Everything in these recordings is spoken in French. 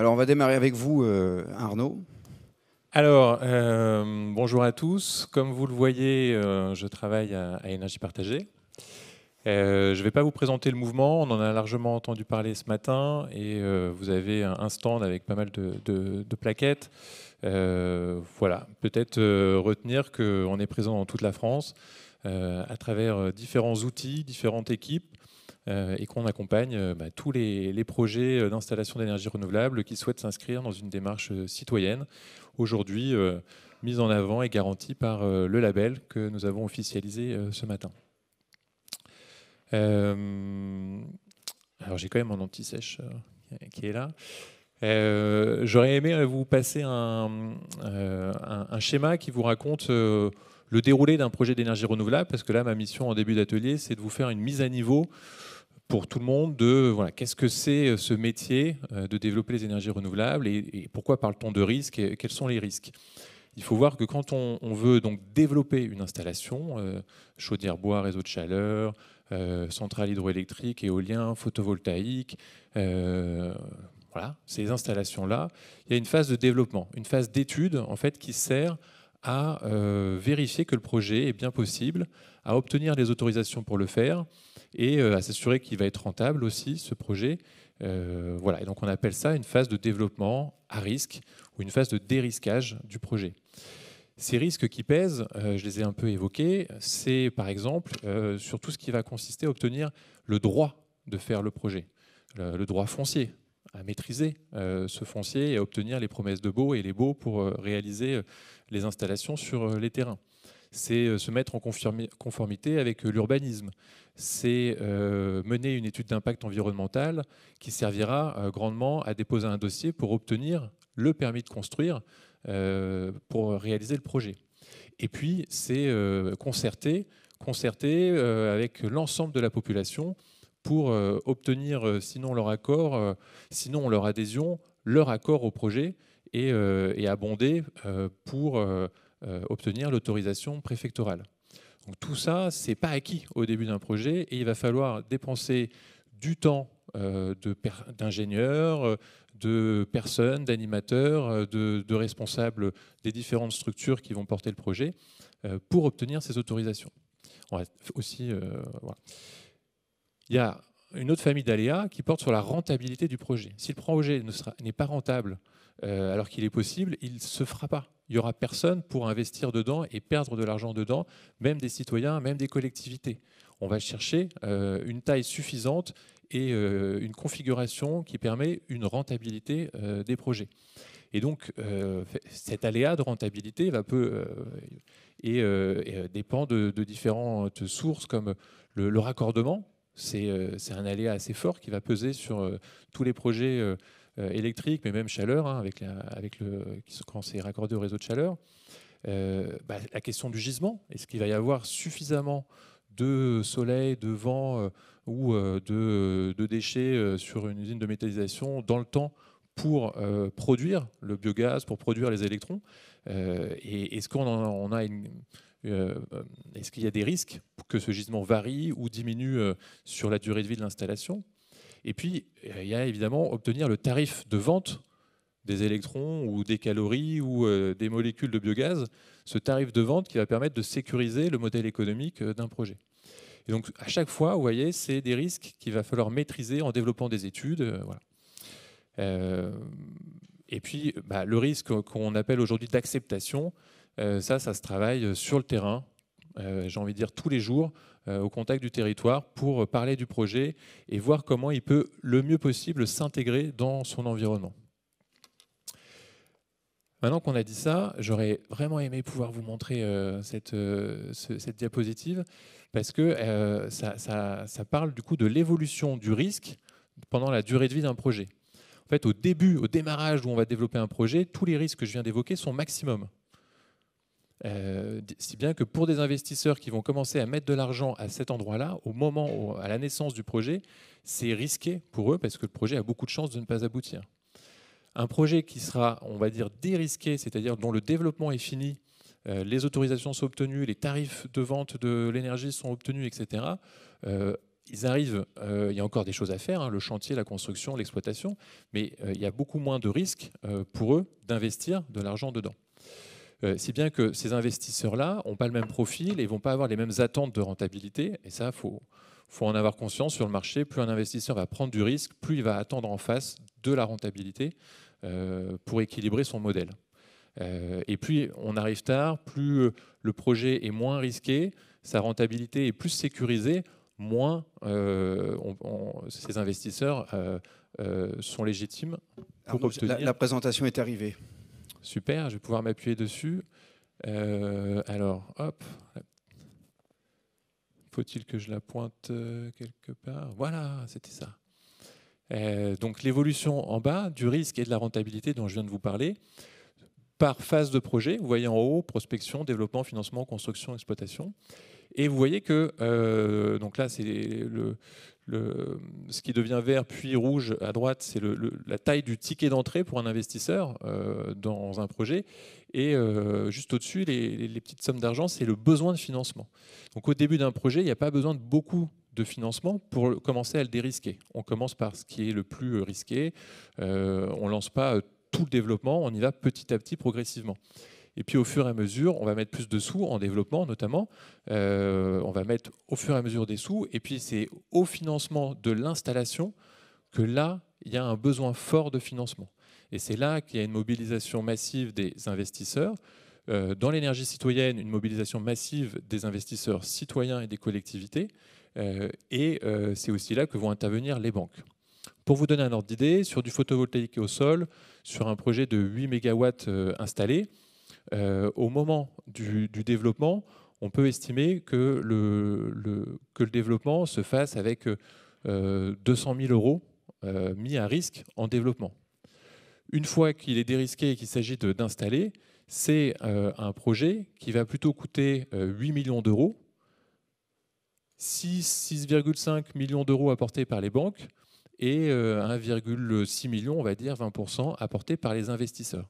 Alors, on va démarrer avec vous, euh, Arnaud. Alors, euh, bonjour à tous. Comme vous le voyez, euh, je travaille à, Énergie Partagée. je ne vais pas vous présenter le mouvement, on en a largement entendu parler ce matin et vous avez un, stand avec pas mal de, de plaquettes. voilà, peut-être retenir qu'on est présent dans toute la France à travers différents outils, différentes équipes euh, et qu'on accompagne euh, bah, tous les, projets euh, d'installation d'énergie renouvelable qui souhaitent s'inscrire dans une démarche citoyenne. Aujourd'hui, mise en avant et garantie par le label que nous avons officialisé ce matin. alors j'ai quand même mon anti-sèche qui est là. J'aurais aimé vous passer un, schéma qui vous raconte le déroulé d'un projet d'énergie renouvelable, parce que là, ma mission en début d'atelier, c'est de vous faire une mise à niveau pour tout le monde de voilà, qu'est-ce que c'est euh, ce métier euh, de développer les énergies renouvelables et, pourquoi parle-t-on de risques et quels sont les risques il faut voir que quand on, veut donc développer une installation, euh, chaudière-bois, réseau de chaleur, centrale hydroélectrique, éolien, photovoltaïque, voilà, ces installations-là, il y a une phase de développement, une phase d'étude en fait qui sert à vérifier que le projet est bien possible, à obtenir les autorisations pour le faire, et euh, à s'assurer qu'il va être rentable aussi, ce projet. Euh, voilà, et donc on appelle ça une phase de développement à risque ou une phase de dérisquage du projet. Ces risques qui pèsent, euh, je les ai un peu évoqués, c'est par exemple sur tout ce qui va consister à obtenir le droit de faire le projet, le, le droit foncier, à maîtriser ce foncier et à obtenir les promesses de baux et les Beaux pour réaliser les installations sur les terrains c'est euh, se mettre en conformité avec euh, l'urbanisme, c'est euh, mener une étude d'impact environnemental qui servira grandement à déposer un dossier pour obtenir le permis de construire pour réaliser le projet. Et puis, c'est concerter, concerter avec l'ensemble de la population pour obtenir, sinon leur accord, sinon leur adhésion, leur accord au projet et, et abonder pour euh, obtenir l'autorisation préfectorale. Donc tout ça, c'est pas acquis au début d'un projet et il va falloir dépenser du temps euh, d'ingénieurs, euh, de personnes, d'animateurs, de, responsables des différentes structures qui vont porter le projet pour obtenir ces autorisations. aussi, Il y a une autre famille d'aléas qui porte sur la rentabilité du projet. Si le projet n'est pas rentable alors qu'il est possible, il ne se fera pas il n'y aura personne pour investir dedans et perdre de l'argent dedans, même des citoyens, même des collectivités. On va chercher euh, une taille suffisante et euh, une configuration qui permet une rentabilité euh, des projets. Et donc, cet aléa de rentabilité va peu, et, dépend de, différentes sources comme le, le raccordement. C'est un aléa assez fort qui va peser sur tous les projets euh, électrique, mais même chaleur, hein, avec, avec le, quand c'est raccordé au réseau de chaleur, euh, bah, la question du gisement. Est-ce qu'il va y avoir suffisamment de soleil, de vent euh, ou de, de, déchets sur une usine de métallisation dans le temps pour produire le biogaz, pour produire les électrons Et est-ce qu'on a est-ce qu'il y a des risques que ce gisement varie ou diminue sur la durée de vie de l'installation et puis, il y a évidemment obtenir le tarif de vente des électrons ou des calories ou euh, des molécules de biogaz, ce tarif de vente qui va permettre de sécuriser le modèle économique euh, d'un projet. Et donc à chaque fois, vous voyez, c'est des risques qu'il va falloir maîtriser en développant des études. Euh, et puis bah, le risque qu'on appelle aujourd'hui d'acceptation, ça, ça se travaille sur le terrain euh, j'ai envie de dire tous les jours, euh, au contact du territoire pour parler du projet et voir comment il peut le mieux possible s'intégrer dans son environnement. Maintenant qu'on a dit ça, j'aurais vraiment aimé pouvoir vous montrer euh, cette, diapositive parce que ça, ça, parle du coup de l'évolution du risque pendant la durée de vie d'un projet. En fait, au début, au démarrage où on va développer un projet, tous les risques que je viens d'évoquer sont maximum. Euh, si bien que pour des investisseurs qui vont commencer à mettre de l'argent à cet endroit-là, au moment, à la naissance du projet, c'est risqué pour eux parce que le projet a beaucoup de chances de ne pas aboutir. Un projet qui sera, on va dire, dérisqué, c'est-à-dire dont le développement est fini, euh, les autorisations sont obtenues, les tarifs de vente de l'énergie sont obtenus, etc. Euh, ils arrivent, il y a encore des choses à faire, hein, le chantier, la construction, l'exploitation, mais il y a beaucoup moins de risques pour eux d'investir de l'argent dedans. Euh, si bien que ces investisseurs-là n'ont pas le même profil et vont pas avoir les mêmes attentes de rentabilité. Et ça, il faut, en avoir conscience sur le marché. Plus un investisseur va prendre du risque, plus il va attendre en face de la rentabilité euh, pour équilibrer son modèle. Euh, et puis, on arrive tard, plus le projet est moins risqué, sa rentabilité est plus sécurisée, moins ces investisseurs sont légitimes pour obtenir... la présentation est arrivée. Super, je vais pouvoir m'appuyer dessus. Euh, alors, hop. Faut-il que je la pointe euh, quelque part Voilà, c'était ça. Euh, donc l'évolution en bas du risque et de la rentabilité dont je viens de vous parler par phase de projet. Vous voyez en haut, prospection, développement, financement, construction, exploitation. Et vous voyez que, donc là, c'est le, ce qui devient vert puis rouge à droite, c'est la taille du ticket d'entrée pour un investisseur euh, dans un projet. Et euh, juste au-dessus, les, petites sommes d'argent, c'est le besoin de financement. Donc au début d'un projet, il n'y a pas besoin de beaucoup de financement pour commencer à le dérisquer. On commence par ce qui est le plus risqué. Euh, on ne lance pas tout le développement, on y va petit à petit, progressivement. Et puis au fur et à mesure, on va mettre plus de sous en développement notamment. Euh, on va mettre au fur et à mesure des sous. Et puis c'est au financement de l'installation que là, il y a un besoin fort de financement. Et c'est là qu'il y a une mobilisation massive des investisseurs. Euh, dans l'énergie citoyenne, une mobilisation massive des investisseurs citoyens et des collectivités. Euh, et c'est aussi là que vont intervenir les banques. Pour vous donner un ordre d'idée, sur du photovoltaïque au sol, sur un projet de 8 MW installé. Euh, au moment du, développement, on peut estimer que le, que le développement se fasse avec 200 euh, 000 euros euh, mis à risque en développement. Une fois qu'il est dérisqué et qu'il s'agit d'installer, c'est un projet qui va plutôt coûter 8 millions d'euros. 6,5 millions d'euros apportés par les banques et 1,6 million, on va dire 20%, apportés par les investisseurs.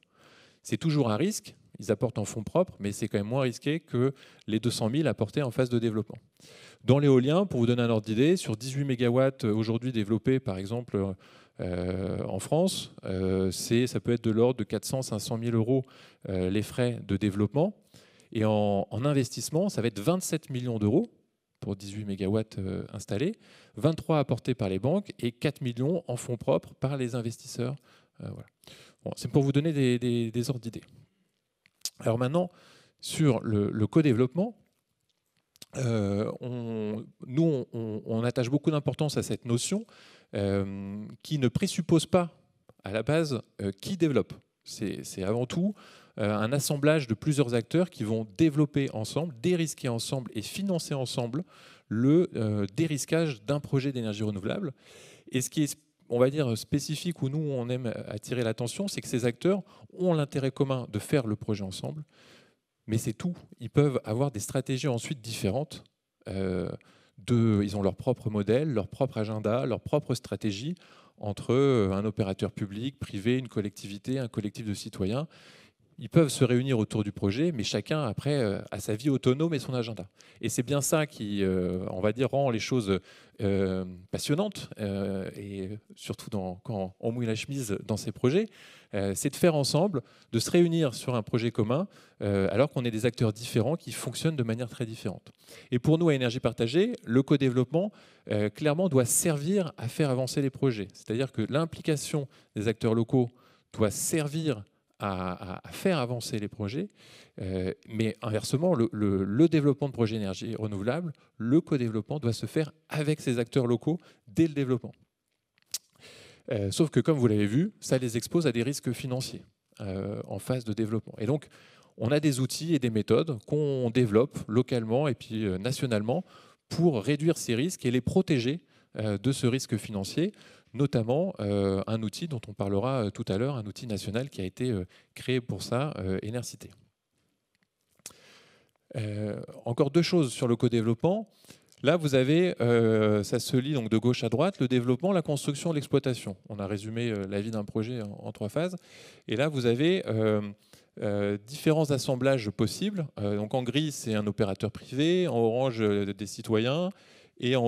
C'est toujours un risque, ils apportent en fonds propres, mais c'est quand même moins risqué que les 200 000 apportés en phase de développement. Dans l'éolien, pour vous donner un ordre d'idée, sur 18 MW euh, aujourd'hui développés, par exemple, euh, en France, euh, ça peut être de l'ordre de 400-500 000 euros les frais de développement. Et en, investissement, ça va être 27 millions d'euros pour 18 MW installés, 23 apportés par les banques et 4 millions en fonds propres par les investisseurs. C'est pour vous donner des, des ordres d'idée. Alors maintenant, sur le, co-développement, euh, on, nous, on, attache beaucoup d'importance à cette notion euh, qui ne présuppose pas, à la base, euh, qui développe. C'est avant tout un assemblage de plusieurs acteurs qui vont développer ensemble, dérisquer ensemble et financer ensemble le dérisquage d'un projet d'énergie renouvelable. Et ce qui est on va dire, spécifique où nous, on aime attirer l'attention, c'est que ces acteurs ont l'intérêt commun de faire le projet ensemble, mais c'est tout. Ils peuvent avoir des stratégies ensuite différentes. Euh, de, ils ont leur propre modèle, leur propre agenda, leur propre stratégie entre euh, un opérateur public, privé, une collectivité, un collectif de citoyens. Ils peuvent se réunir autour du projet, mais chacun, après, euh, a sa vie autonome et son agenda. Et c'est bien ça qui, euh, on va dire, rend les choses euh, passionnantes, et surtout quand on mouille la chemise dans ces projets, c'est de faire ensemble, de se réunir sur un projet commun, alors qu'on est des acteurs différents qui fonctionnent de manière très différente. Et pour nous, à Énergie Partagée, le co-développement, clairement, doit servir à faire avancer les projets. C'est-à-dire que l'implication des acteurs locaux doit servir à, faire avancer les projets. Euh, mais inversement, le, développement de projets énergie renouvelable, le co-développement doit se faire avec ces acteurs locaux dès le développement. Euh, sauf que, comme vous l'avez vu, ça les expose à des risques financiers euh, en phase de développement. Et donc, on a des outils et des méthodes qu'on développe localement et puis nationalement pour réduire ces risques et les protéger de ce risque financier notamment euh, un outil dont on parlera euh, tout à l'heure, un outil national qui a été euh, créé pour ça, Enercité. encore deux choses sur le co-développement. Là, vous avez, ça se lit donc de gauche à droite, le développement, la construction, l'exploitation. On a résumé la vie d'un projet en, trois phases. Et là, vous avez différents assemblages possibles. donc en gris, c'est un opérateur privé, en orange, des citoyens, et en,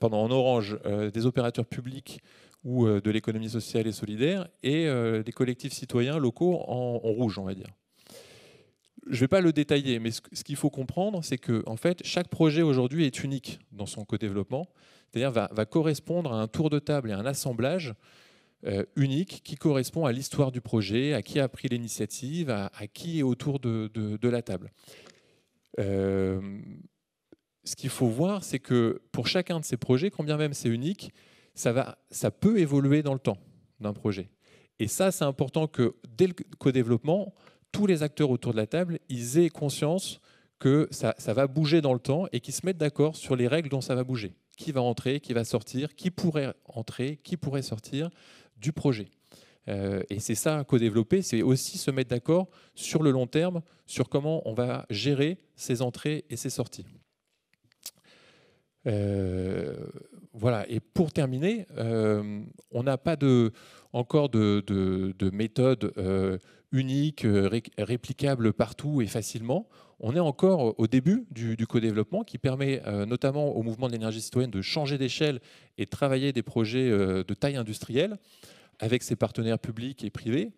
orange euh, des opérateurs publics ou euh, de l'économie sociale et solidaire, et euh, des collectifs citoyens locaux en, rouge, on va dire. Je ne vais pas le détailler, mais ce, qu'il faut comprendre, c'est que en fait, chaque projet aujourd'hui est unique dans son co-développement, c'est-à-dire va, va, correspondre à un tour de table et un assemblage unique qui correspond à l'histoire du projet, à qui a pris l'initiative, à, qui est autour de, la table ce qu'il faut voir, c'est que pour chacun de ces projets, quand bien même c'est unique, ça, va, ça peut évoluer dans le temps d'un projet. Et ça, c'est important que dès le co-développement, tous les acteurs autour de la table, ils aient conscience que ça, va bouger dans le temps et qu'ils se mettent d'accord sur les règles dont ça va bouger. Qui va entrer, qui va sortir, qui pourrait entrer, qui pourrait sortir du projet. Euh, et c'est ça, co-développer, c'est aussi se mettre d'accord sur le long terme, sur comment on va gérer ces entrées et ces sorties. Euh, voilà. Et pour terminer, euh, on n'a pas de, encore de, de, méthode euh, unique, réplicable partout et facilement. On est encore au début du, du co-développement qui permet notamment au mouvement de l'énergie citoyenne de changer d'échelle et de travailler des projets de taille industrielle avec ses partenaires publics et privés.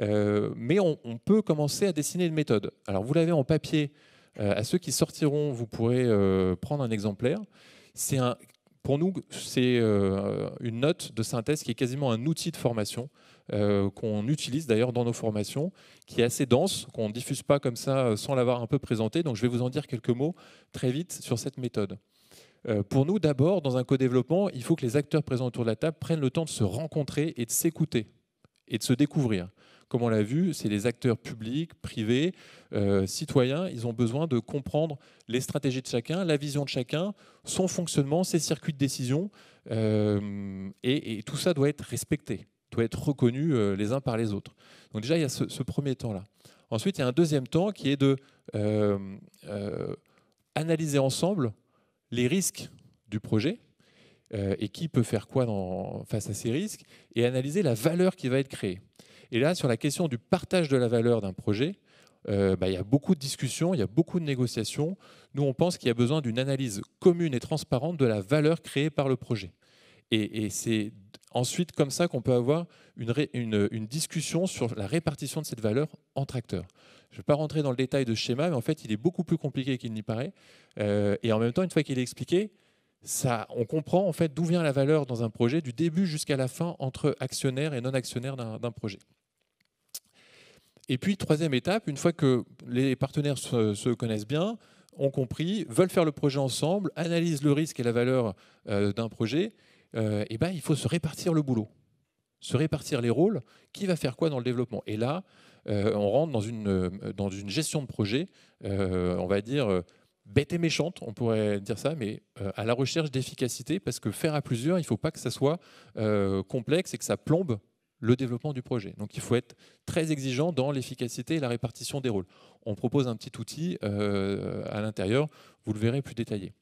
mais on, on, peut commencer à dessiner une méthode. Alors vous l'avez en papier euh, à ceux qui sortiront, vous pourrez euh, prendre un exemplaire. C'est pour nous, c'est euh, une note de synthèse qui est quasiment un outil de formation. qu'on utilise d'ailleurs dans nos formations, qui est assez dense, qu'on ne diffuse pas comme ça sans l'avoir un peu présenté. Donc je vais vous en dire quelques mots très vite sur cette méthode. pour nous, d'abord, dans un co-développement, il faut que les acteurs présents autour de la table prennent le temps de se rencontrer et de s'écouter et de se découvrir comme on l'a vu, c'est les acteurs publics, privés, euh, citoyens, ils ont besoin de comprendre les stratégies de chacun, la vision de chacun, son fonctionnement, ses circuits de décision, euh, et, tout ça doit être respecté, doit être reconnu euh, les uns par les autres. Donc déjà, il y a ce, premier temps-là. Ensuite, il y a un deuxième temps qui est de analyser ensemble les risques du projet, et qui peut faire quoi face à ces risques, et analyser la valeur qui va être créée. Et là, sur la question du partage de la valeur d'un projet, euh, bah, il y a beaucoup de discussions, il y a beaucoup de négociations. Nous, on pense qu'il y a besoin d'une analyse commune et transparente de la valeur créée par le projet. Et, c'est ensuite comme ça qu'on peut avoir une, discussion sur la répartition de cette valeur entre acteurs. Je ne vais pas rentrer dans le détail de ce schéma, mais en fait, il est beaucoup plus compliqué qu'il n'y paraît. Euh, et en même temps, une fois qu'il est expliqué, on comprend en fait d'où vient la valeur dans un projet, du début jusqu'à la fin, entre actionnaires et non actionnaires d'un projet. Et puis, troisième étape, une fois que les partenaires se, connaissent bien, ont compris, veulent faire le projet ensemble, analysent le risque et la valeur euh, d'un projet, et euh, eh ben, il faut se répartir le boulot, se répartir les rôles, qui va faire quoi dans le développement. Et là, euh, on rentre dans une, dans une gestion de projet, on va dire, bête et méchante, on pourrait dire ça, mais à la recherche d'efficacité, parce que faire à plusieurs, il ne faut pas que ça soit complexe et que ça plombe le développement du projet. Donc il faut être très exigeant dans l'efficacité et la répartition des rôles. On propose un petit outil euh, à l'intérieur, vous le verrez plus détaillé.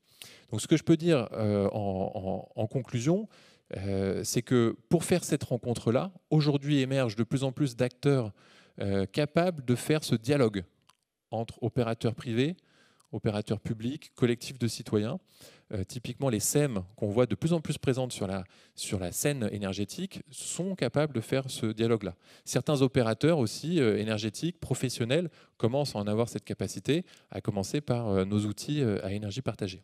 Donc ce que je peux dire euh, en, conclusion, euh, c'est que pour faire cette rencontre-là, aujourd'hui émergent de plus en plus d'acteurs capables de faire ce dialogue entre opérateurs privés, opérateurs publics, collectifs de citoyens. Euh, typiquement, les SEM qu'on voit de plus en plus présentes sur la, sur la scène énergétique sont capables de faire ce dialogue-là. Certains opérateurs aussi euh, énergétiques, professionnels, commencent à en avoir cette capacité, à commencer par euh, nos outils à énergie partagée.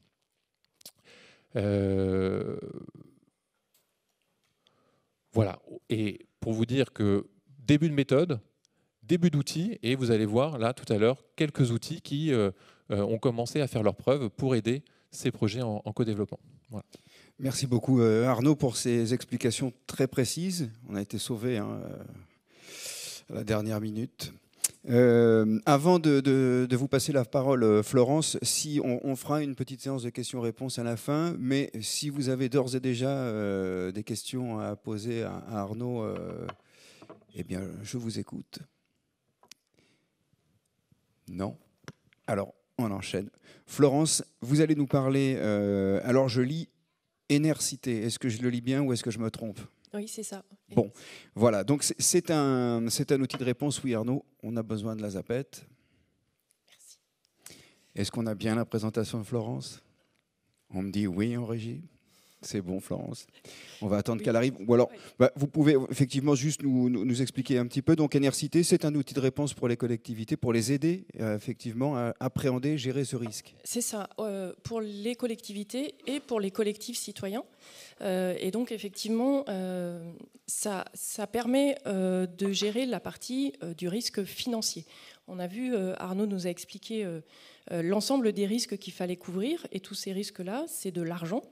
Voilà. Et pour vous dire que début de méthode, début d'outils, et vous allez voir là tout à l'heure quelques outils qui ont commencé à faire leurs preuves pour aider ces projets en, co-développement. Merci beaucoup euh, Arnaud pour ces explications très précises. On a été sauvés hein, euh, à la dernière minute. Euh, avant de, vous passer la parole, Florence, si on, fera une petite séance de questions-réponses à la fin, mais si vous avez d'ores et déjà des questions à poser à, Arnaud, eh bien, je vous écoute. Non Alors, on enchaîne. Florence, vous allez nous parler. Euh, alors, je lis énercité. Est-ce que je le lis bien ou est-ce que je me trompe Oui, c'est ça. Bon, voilà. Donc, c'est un, un outil de réponse. Oui, Arnaud, on a besoin de la zapette. Merci. Est-ce qu'on a bien la présentation de Florence On me dit oui en régie. C'est bon, Florence. On va attendre qu'elle arrive. Ou alors, bah, vous pouvez effectivement juste nous, expliquer un petit peu. Donc, NRCT, c'est un outil de réponse pour les collectivités, pour les aider euh, effectivement à appréhender, gérer ce risque. C'est ça, euh, pour les collectivités et pour les collectifs citoyens. Euh, et donc, effectivement, ça, ça, permet de gérer la partie du risque financier. On a vu, Arnaud nous a expliqué l'ensemble des risques qu'il fallait couvrir. Et tous ces risques-là, c'est de l'argent.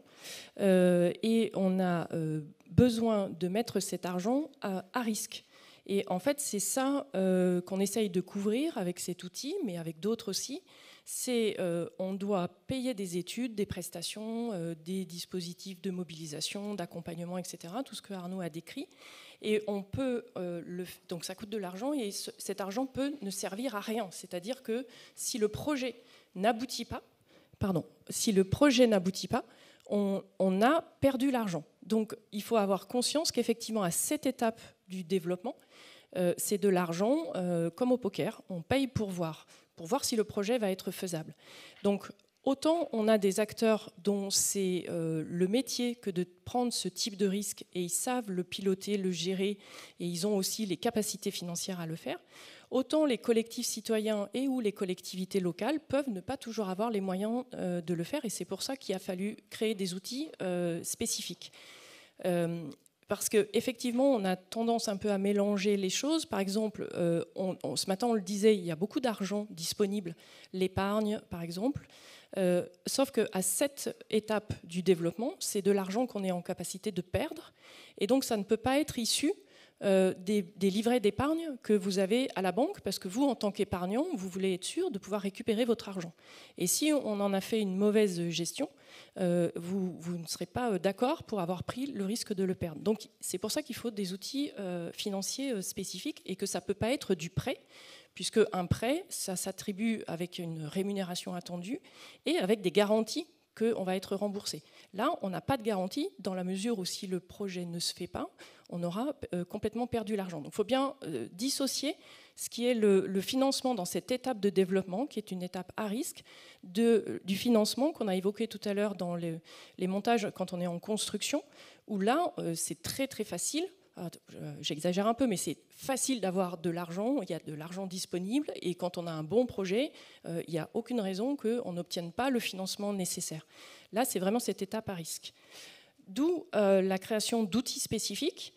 Euh, et on a euh, besoin de mettre cet argent à, risque. Et en fait, c'est ça euh, qu'on essaye de couvrir avec cet outil, mais avec d'autres aussi. C'est on doit payer des études, des prestations, des dispositifs de mobilisation, d'accompagnement, etc. Tout ce que Arnaud a décrit. Et on peut le, donc ça coûte de l'argent et cet argent peut ne servir à rien. C'est-à-dire que si le projet n'aboutit pas, pardon, si le projet n'aboutit pas, on, a perdu l'argent. Donc il faut avoir conscience qu'effectivement, à cette étape du développement, euh, c'est de l'argent euh, comme au poker. On paye pour voir, pour voir si le projet va être faisable. Donc autant on a des acteurs dont c'est euh, le métier que de prendre ce type de risque et ils savent le piloter, le gérer et ils ont aussi les capacités financières à le faire autant les collectifs citoyens et ou les collectivités locales peuvent ne pas toujours avoir les moyens euh, de le faire, et c'est pour ça qu'il a fallu créer des outils euh, spécifiques. Euh, parce qu'effectivement, on a tendance un peu à mélanger les choses. Par exemple, on, ce matin, on le disait, il y a beaucoup d'argent disponible, l'épargne, par exemple. sauf qu'à cette étape du développement, c'est de l'argent qu'on est en capacité de perdre. Et donc, ça ne peut pas être issu euh, des, livrets d'épargne que vous avez à la banque, parce que vous, en tant qu'épargnant, vous voulez être sûr de pouvoir récupérer votre argent. Et si on en a fait une mauvaise gestion, euh, vous, ne serez pas euh, d'accord pour avoir pris le risque de le perdre. Donc c'est pour ça qu'il faut des outils financiers spécifiques et que ça ne peut pas être du prêt, puisque un prêt, ça s'attribue avec une rémunération attendue et avec des garanties on va être remboursé. Là, on n'a pas de garantie, dans la mesure où si le projet ne se fait pas, on aura euh, complètement perdu l'argent. Donc il faut bien euh, dissocier ce qui est le, financement dans cette étape de développement, qui est une étape à risque, euh, du financement qu'on a évoqué tout à l'heure dans les, montages quand on est en construction, où là, c'est très très facile ah, euh, j'exagère un peu, mais c'est facile d'avoir de l'argent, il y a de l'argent disponible, et quand on a un bon projet, euh, il n'y a aucune raison qu'on n'obtienne pas le financement nécessaire. Là, c'est vraiment cette étape à risque. D'où euh, la création d'outils spécifiques,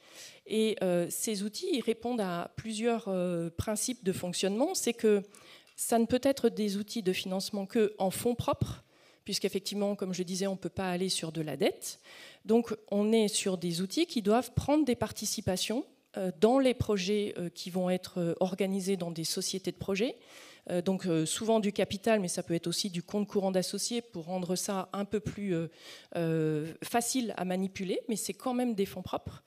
et ces outils répondent à plusieurs principes de fonctionnement. C'est que ça ne peut être des outils de financement que en fonds propres, puisqu'effectivement, comme je disais, on ne peut pas aller sur de la dette. Donc on est sur des outils qui doivent prendre des participations euh, dans les projets euh, qui vont être euh, organisés dans des sociétés de projets. Donc souvent du capital, mais ça peut être aussi du compte courant d'associés pour rendre ça un peu plus facile à manipuler, mais c'est quand même des fonds propres.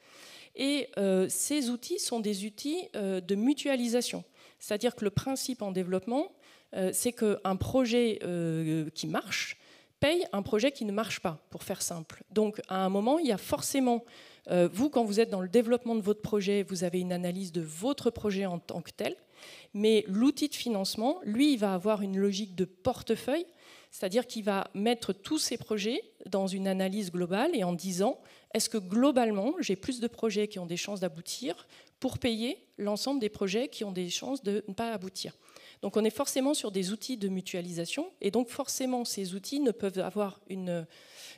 Et ces outils sont des outils de mutualisation. C'est-à-dire que le principe en développement, c'est qu'un projet qui marche paye un projet qui ne marche pas, pour faire simple. Donc à un moment, il y a forcément, euh, vous, quand vous êtes dans le développement de votre projet, vous avez une analyse de votre projet en tant que tel, mais l'outil de financement, lui, il va avoir une logique de portefeuille, c'est-à-dire qu'il va mettre tous ses projets dans une analyse globale et en disant, est-ce que globalement, j'ai plus de projets qui ont des chances d'aboutir pour payer l'ensemble des projets qui ont des chances de ne pas aboutir donc on est forcément sur des outils de mutualisation, et donc forcément ces outils ne peuvent avoir une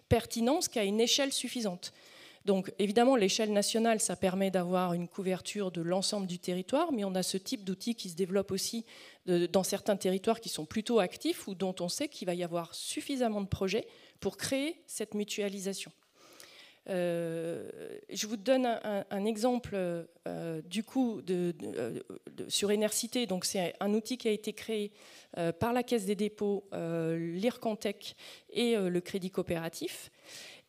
pertinence qu'à une échelle suffisante. Donc évidemment, l'échelle nationale, ça permet d'avoir une couverture de l'ensemble du territoire, mais on a ce type d'outils qui se développe aussi dans certains territoires qui sont plutôt actifs ou dont on sait qu'il va y avoir suffisamment de projets pour créer cette mutualisation. Euh, je vous donne un, exemple euh, du coup de, sur Inercité. Donc c'est un outil qui a été créé euh, par la Caisse des dépôts, l'IRCANTEC et le Crédit coopératif.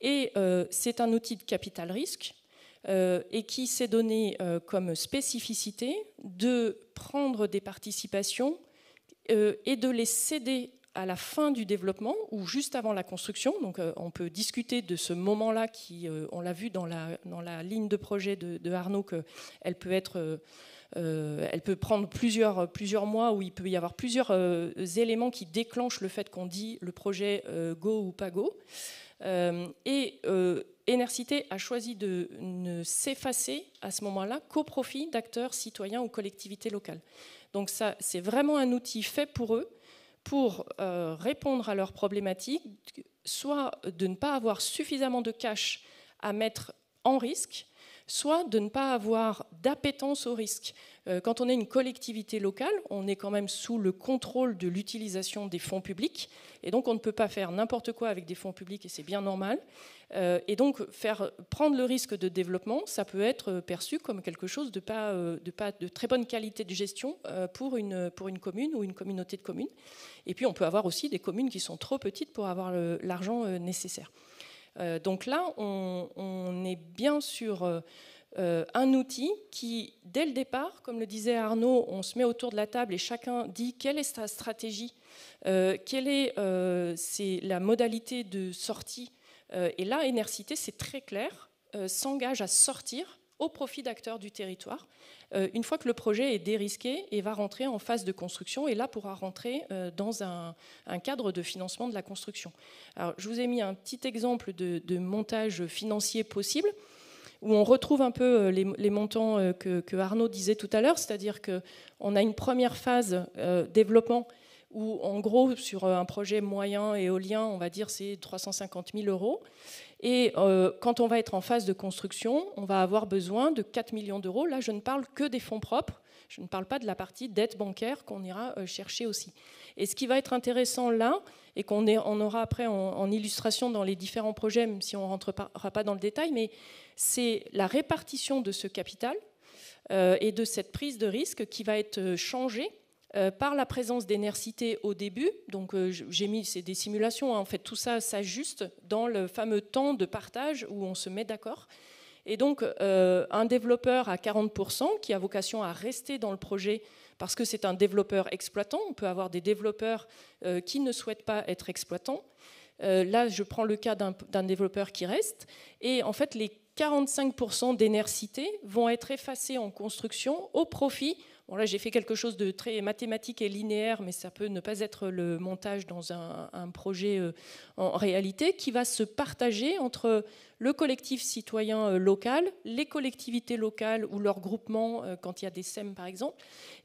Et c'est un outil de capital risque et qui s'est donné comme spécificité de prendre des participations et de les céder à la fin du développement ou juste avant la construction. Donc euh, on peut discuter de ce moment-là qui, euh, on l'a vu dans la, dans la ligne de projet de, Arnaud, qu'elle peut être... Euh, elle peut prendre plusieurs, plusieurs mois où il peut y avoir plusieurs éléments qui déclenchent le fait qu'on dit le projet go ou pas go. et Enercité a choisi de ne s'effacer à ce moment-là qu'au profit d'acteurs citoyens ou collectivités locales. Donc ça, c'est vraiment un outil fait pour eux pour euh, répondre à leurs problématiques, soit de ne pas avoir suffisamment de cash à mettre en risque, soit de ne pas avoir d'appétence au risque. Euh, quand on est une collectivité locale, on est quand même sous le contrôle de l'utilisation des fonds publics, et donc on ne peut pas faire n'importe quoi avec des fonds publics, et c'est bien normal. Euh, et donc faire prendre le risque de développement, ça peut être euh, perçu comme quelque chose de pas de, très bonne qualité de gestion pour une commune ou une communauté de communes. Et puis on peut avoir aussi des communes qui sont trop petites pour avoir l'argent nécessaire. Euh, donc là, on, est bien sur euh, euh, un outil qui, dès le départ, comme le disait Arnaud, on se met autour de la table et chacun dit quelle est sa stratégie, quelle est, la modalité de sortie. et là, Inercité, c'est très clair, s'engage à sortir au profit d'acteurs du territoire, euh, une fois que le projet est dérisqué et va rentrer en phase de construction, et là pourra rentrer euh, dans un, cadre de financement de la construction. Alors, je vous ai mis un petit exemple de, montage financier possible où on retrouve un peu euh, les, montants que, que, Arnaud disait tout à l'heure, c'est-à-dire qu'on a une première phase développement où en gros, sur euh, un projet moyen éolien, on va dire c'est 350 000 euros. Et euh, quand on va être en phase de construction, on va avoir besoin de 4 millions d'euros. Là, je ne parle que des fonds propres. Je ne parle pas de la partie dette bancaire qu'on ira euh, chercher aussi. Et ce qui va être intéressant là, et qu'on aura après en, illustration dans les différents projets, même si on ne rentrera pas dans le détail, mais c'est la répartition de ce capital et de cette prise de risque qui va être changée euh, par la présence d'énercité au début, donc euh, j'ai mis ces des simulations, hein, en fait tout ça s'ajuste dans le fameux temps de partage où on se met d'accord. Et donc euh, un développeur à 40% qui a vocation à rester dans le projet parce que c'est un développeur exploitant, on peut avoir des développeurs qui ne souhaitent pas être exploitants. là, je prends le cas d'un développeur qui reste. Et en fait, les 45% d'énercité vont être effacés en construction au profit j'ai fait quelque chose de très mathématique et linéaire, mais ça peut ne pas être le montage dans un, projet euh, en réalité, qui va se partager entre le collectif citoyen euh, local, les collectivités locales ou leur groupement, euh, quand il y a des SEM par exemple.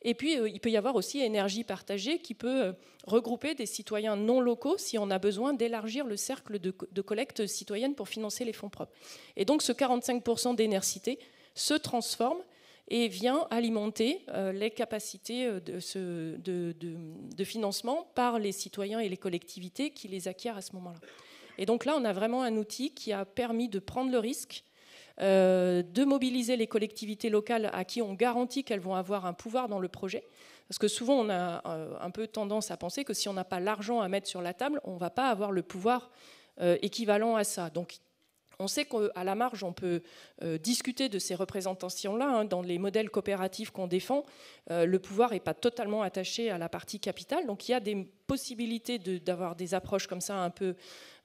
Et puis, il peut y avoir aussi énergie partagée qui peut regrouper des citoyens non locaux si on a besoin d'élargir le cercle de, de collecte citoyenne pour financer les fonds propres. Et donc, ce 45% d'énercité se transforme et vient alimenter euh, les capacités euh, de, ce, de, financement par les citoyens et les collectivités qui les acquièrent à ce moment-là. Et donc là, on a vraiment un outil qui a permis de prendre le risque, euh, de mobiliser les collectivités locales à qui on garantit qu'elles vont avoir un pouvoir dans le projet. Parce que souvent, on a un peu tendance à penser que si on n'a pas l'argent à mettre sur la table, on ne va pas avoir le pouvoir équivalent à ça. Donc on sait qu'à la marge, on peut euh, discuter de ces représentations-là. Hein, dans les modèles coopératifs qu'on défend, euh, le pouvoir n'est pas totalement attaché à la partie capitale. Donc il y a des possibilités d'avoir des approches comme ça un peu,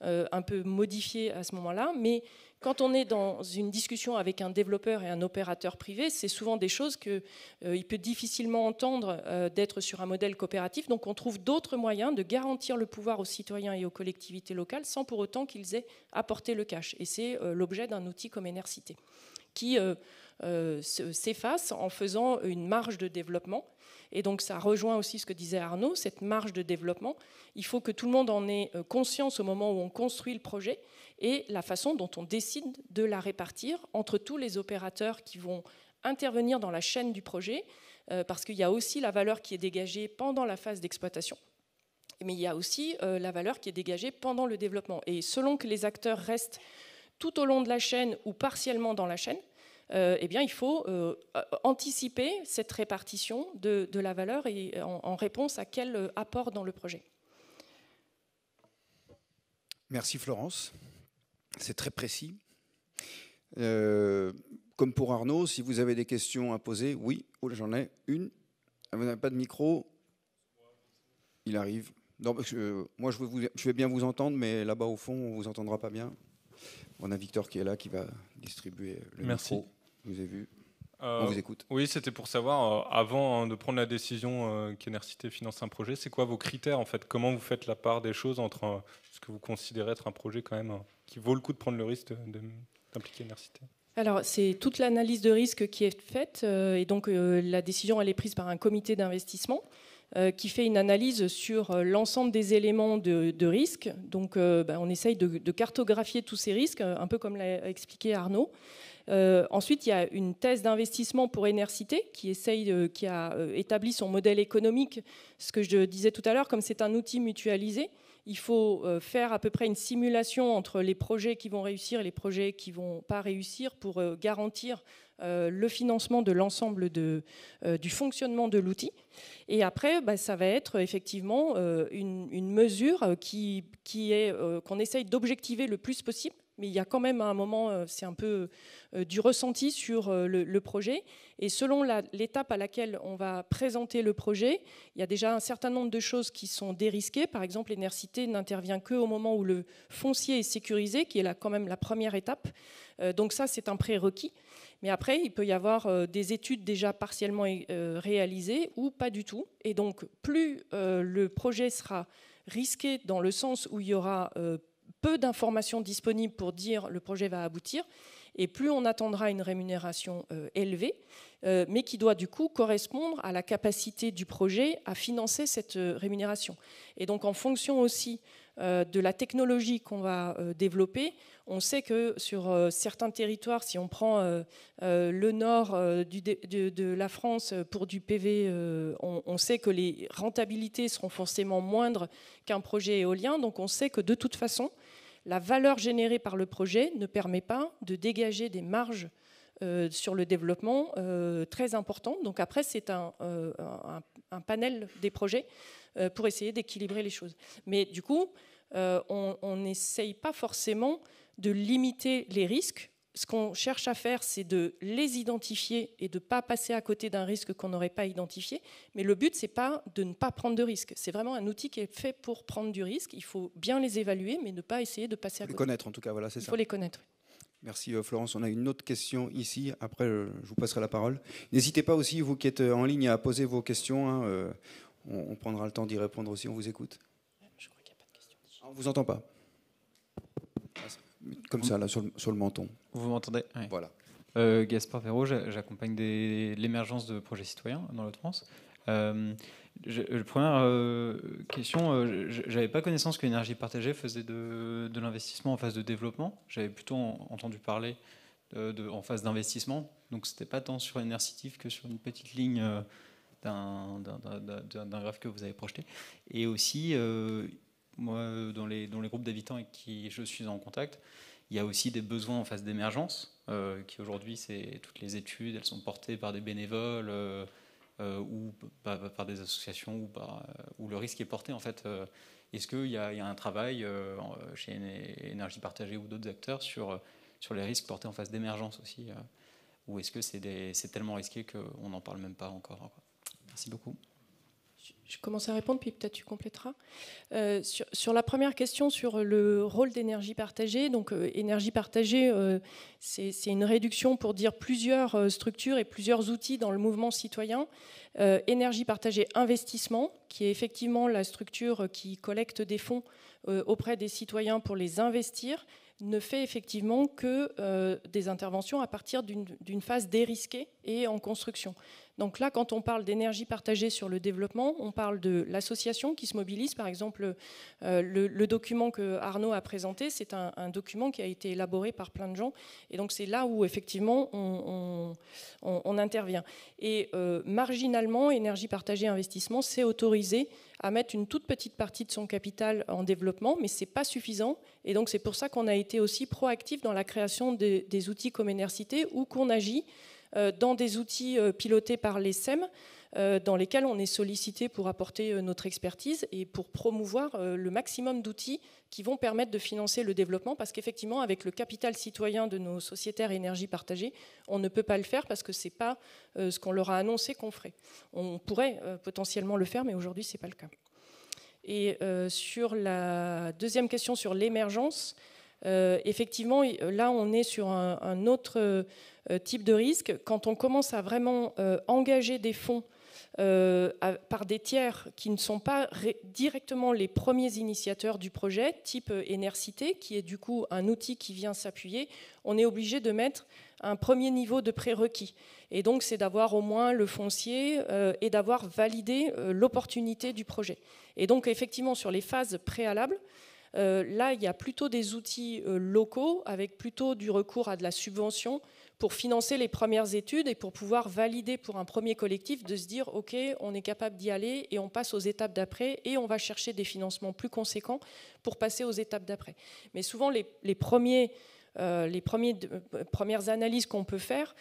euh, un peu modifiées à ce moment-là. Mais quand on est dans une discussion avec un développeur et un opérateur privé, c'est souvent des choses qu'il euh, peut difficilement entendre euh, d'être sur un modèle coopératif. Donc on trouve d'autres moyens de garantir le pouvoir aux citoyens et aux collectivités locales sans pour autant qu'ils aient apporté le cash. Et c'est euh, l'objet d'un outil comme Enercité qui s'efface en faisant une marge de développement et donc ça rejoint aussi ce que disait Arnaud, cette marge de développement. Il faut que tout le monde en ait euh, conscience au moment où on construit le projet et la façon dont on décide de la répartir entre tous les opérateurs qui vont intervenir dans la chaîne du projet, euh, parce qu'il y a aussi la valeur qui est dégagée pendant la phase d'exploitation. Mais il y a aussi euh, la valeur qui est dégagée pendant le développement. Et selon que les acteurs restent tout au long de la chaîne ou partiellement dans la chaîne, euh, eh bien, il faut euh, anticiper cette répartition de, la valeur et euh, en, réponse à quel apport dans le projet. Merci Florence, c'est très précis. comme pour Arnaud, si vous avez des questions à poser, oui, oh, j'en ai une. Ah, vous n'avez pas de micro Il arrive. moi, je, vais bien vous entendre, mais là-bas au fond, on vous entendra pas bien. On a Victor qui est là, qui va distribuer le Merci vous vu. Euh, On vous écoute. Oui, c'était pour savoir, euh, avant hein, de prendre la décision euh, qu'Enercité finance un projet, c'est quoi vos critères en fait Comment vous faites la part des choses entre ce que vous considérez être un projet quand même hein, qui vaut le coup de prendre le risque d'impliquer Enercité alors, c'est toute l'analyse de risque qui est faite, et donc la décision, elle est prise par un comité d'investissement. Euh, qui fait une analyse sur euh, l'ensemble des éléments de, risque. Donc euh, bah, on essaye de, cartographier tous ces risques, un peu comme l'a expliqué Arnaud. ensuite, il y a une thèse d'investissement pour Énercité qui, essaye, qui a établi son modèle économique. Ce que je disais tout à l'heure, comme c'est un outil mutualisé, il faut faire à peu près une simulation entre les projets qui vont réussir et les projets qui ne vont pas réussir pour garantir euh, le financement de l'ensemble euh, du fonctionnement de l'outil. Et après, bah, ça va être effectivement euh, une, mesure qui, qu'on essaye d'objectiver le plus possible mais il y a quand même un moment, c'est un peu du ressenti sur le, projet. Et selon l'étape à laquelle on va présenter le projet, il y a déjà un certain nombre de choses qui sont dérisquées. Par exemple, l'inertie n'intervient qu'au moment où le foncier est sécurisé, qui est là quand même la première étape. donc ça, c'est un prérequis. Mais après, il peut y avoir euh, des études déjà partiellement euh, réalisées ou pas du tout. Et donc, plus euh, le projet sera risqué dans le sens où il y aura peu d'informations disponibles pour dire le projet va aboutir, et plus on attendra une rémunération élevée, mais qui doit du coup correspondre à la capacité du projet à financer cette rémunération. Et donc en fonction aussi euh, de la technologie qu'on va euh, développer. On sait que sur euh, certains territoires, si on prend le nord de, la France pour du PV, on, sait que les rentabilités seront forcément moindres qu'un projet éolien. Donc on sait que de toute façon, la valeur générée par le projet ne permet pas de dégager des marges sur le développement très importantes. Donc après, c'est un, un, panel des projets pour essayer d'équilibrer les choses. Mais du coup, euh, on n'essaye pas forcément de limiter les risques. Ce qu'on cherche à faire, c'est de les identifier et de ne pas passer à côté d'un risque qu'on n'aurait pas identifié. Mais le but, c'est pas de ne pas prendre de risque. C'est vraiment un outil qui est fait pour prendre du risque. Il faut bien les évaluer, mais ne pas essayer de passer à côté. Les connaître, en tout cas, voilà, c'est ça. Il faut les connaître. Merci euh, Florence. On a une autre question ici. Après, euh, je vous passerai la parole. N'hésitez pas aussi, vous qui êtes en ligne, à poser vos questions. Hein, on prendra le temps d'y répondre aussi. On vous écoute. On vous entend pas. Comme ça, là, sur le, menton. Vous m'entendez Voilà. Euh, Gaspard Perrault, j'accompagne l'émergence de projets citoyens dans l'autre France. Euh, première euh, question, euh, je j'avais pas connaissance que l'énergie partagée faisait de, l'investissement en phase de développement. J'avais plutôt entendu parler de, en phase d'investissement. Donc c'était pas tant sur Enercitif que sur une petite ligne euh, d'un graphe que vous avez projeté. Et aussi, moi, dans les, les groupes d'habitants avec qui je suis en contact, il y a aussi des besoins en phase d'émergence, euh, qui aujourd'hui, c'est toutes les études, elles sont portées par des bénévoles euh, euh, ou par, des associations ou où le risque est porté en fait. Est-ce qu'il y, a un travail chez Énergie Partagée ou d'autres acteurs sur, sur les risques portés en phase d'émergence aussi Ou est-ce que c'est tellement risqué qu'on n'en parle même pas encore Merci beaucoup je commence à répondre, puis peut-être tu compléteras. Euh, sur, la première question, sur le rôle d'énergie partagée, donc euh, énergie partagée, euh, c'est une réduction pour dire plusieurs structures et plusieurs outils dans le mouvement citoyen. énergie partagée investissement, qui est effectivement la structure qui collecte des fonds auprès des citoyens pour les investir, ne fait effectivement que des interventions à partir d'une phase dérisquée et en construction. Donc là, quand on parle d'énergie partagée sur le développement, on parle de l'association qui se mobilise. Par exemple, euh, le, document que Arnaud a présenté, c'est un, document qui a été élaboré par plein de gens. Et donc c'est là où effectivement on, intervient. Et euh, marginalement, énergie partagée investissement, c'est autorisé à mettre une toute petite partie de son capital en développement, mais c'est pas suffisant. Et donc c'est pour ça qu'on a été aussi proactif dans la création des, outils comme Enercité, où qu'on agit euh, dans des outils euh, pilotés par les SEM, euh, dans lesquels on est sollicité pour apporter notre expertise et pour promouvoir le maximum d'outils qui vont permettre de financer le développement, parce qu'effectivement, avec le capital citoyen de nos sociétaires énergie partagée, on ne peut pas le faire parce que ce n'est pas ce qu'on leur a annoncé qu'on ferait. On pourrait potentiellement le faire, mais aujourd'hui, ce n'est pas le cas. Et sur la deuxième question sur l'émergence, euh, effectivement, là, on est sur un, autre euh, type de risque. Quand on commence à vraiment euh, engager des fonds par des tiers qui ne sont pas directement les premiers initiateurs du projet, type Enercité, qui est du coup un outil qui vient s'appuyer, on est obligé de mettre un premier niveau de prérequis. Et donc, c'est d'avoir au moins le foncier et d'avoir validé l'opportunité du projet. Et donc, effectivement, sur les phases préalables, euh, là, il y a plutôt des outils euh, locaux avec plutôt du recours à de la subvention pour financer les premières études et pour pouvoir valider pour un premier collectif de se dire OK, on est capable d'y aller et on passe aux étapes d'après et on va chercher des financements plus conséquents pour passer aux étapes d'après. Mais souvent, les, euh, premières analyses qu'on peut faire,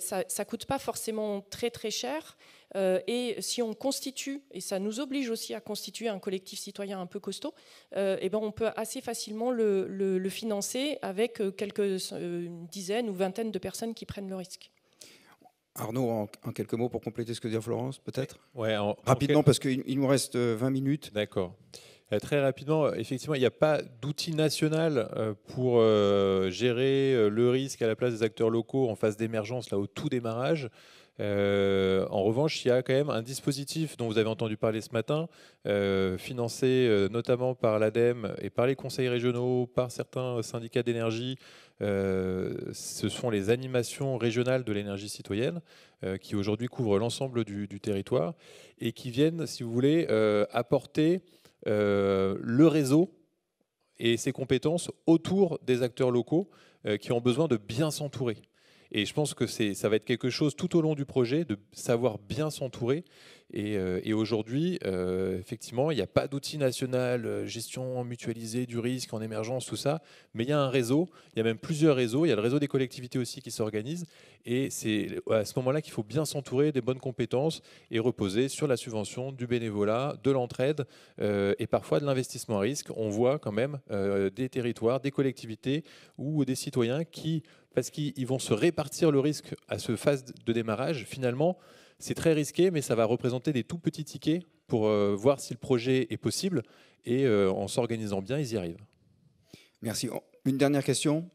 ça ne coûte pas forcément très très cher euh, et si on constitue, et ça nous oblige aussi à constituer un collectif citoyen un peu costaud, et euh, eh ben on peut assez facilement le, financer avec euh, quelques dizaines ou vingtaines de personnes qui prennent le risque. Arnaud, en, quelques mots pour compléter ce que dit Florence, peut-être ouais, Rapidement, parce qu'il nous reste 20 minutes. D'accord. très rapidement, effectivement, il n'y a pas d'outil national pour gérer le risque à la place des acteurs locaux en phase d'émergence, là, au tout démarrage. Euh, en revanche, il y a quand même un dispositif dont vous avez entendu parler ce matin, euh, financé euh, notamment par l'ADEME et par les conseils régionaux, par certains syndicats d'énergie. ce sont les animations régionales de l'énergie citoyenne qui aujourd'hui couvrent l'ensemble du, territoire et qui viennent, si vous voulez, apporter le réseau et ses compétences autour des acteurs locaux qui ont besoin de bien s'entourer. Et je pense que ça va être quelque chose tout au long du projet de savoir bien s'entourer euh, et, aujourd'hui, euh, effectivement, il n'y a pas d'outil national, euh, gestion mutualisée du risque en émergence, tout ça, mais il y a un réseau, il y a même plusieurs réseaux, il y a le réseau des collectivités aussi qui s'organise, et c'est à ce moment-là qu'il faut bien s'entourer des bonnes compétences et reposer sur la subvention, du bénévolat, de l'entraide et parfois de l'investissement à risque. On voit quand même des territoires, des collectivités ou des citoyens qui, parce qu'ils vont se répartir le risque à ce phase de démarrage, finalement, c'est très risqué, mais ça va représenter des tout petits tickets pour euh, voir si le projet est possible. Et euh, en s'organisant bien, ils y arrivent. Merci. Une dernière question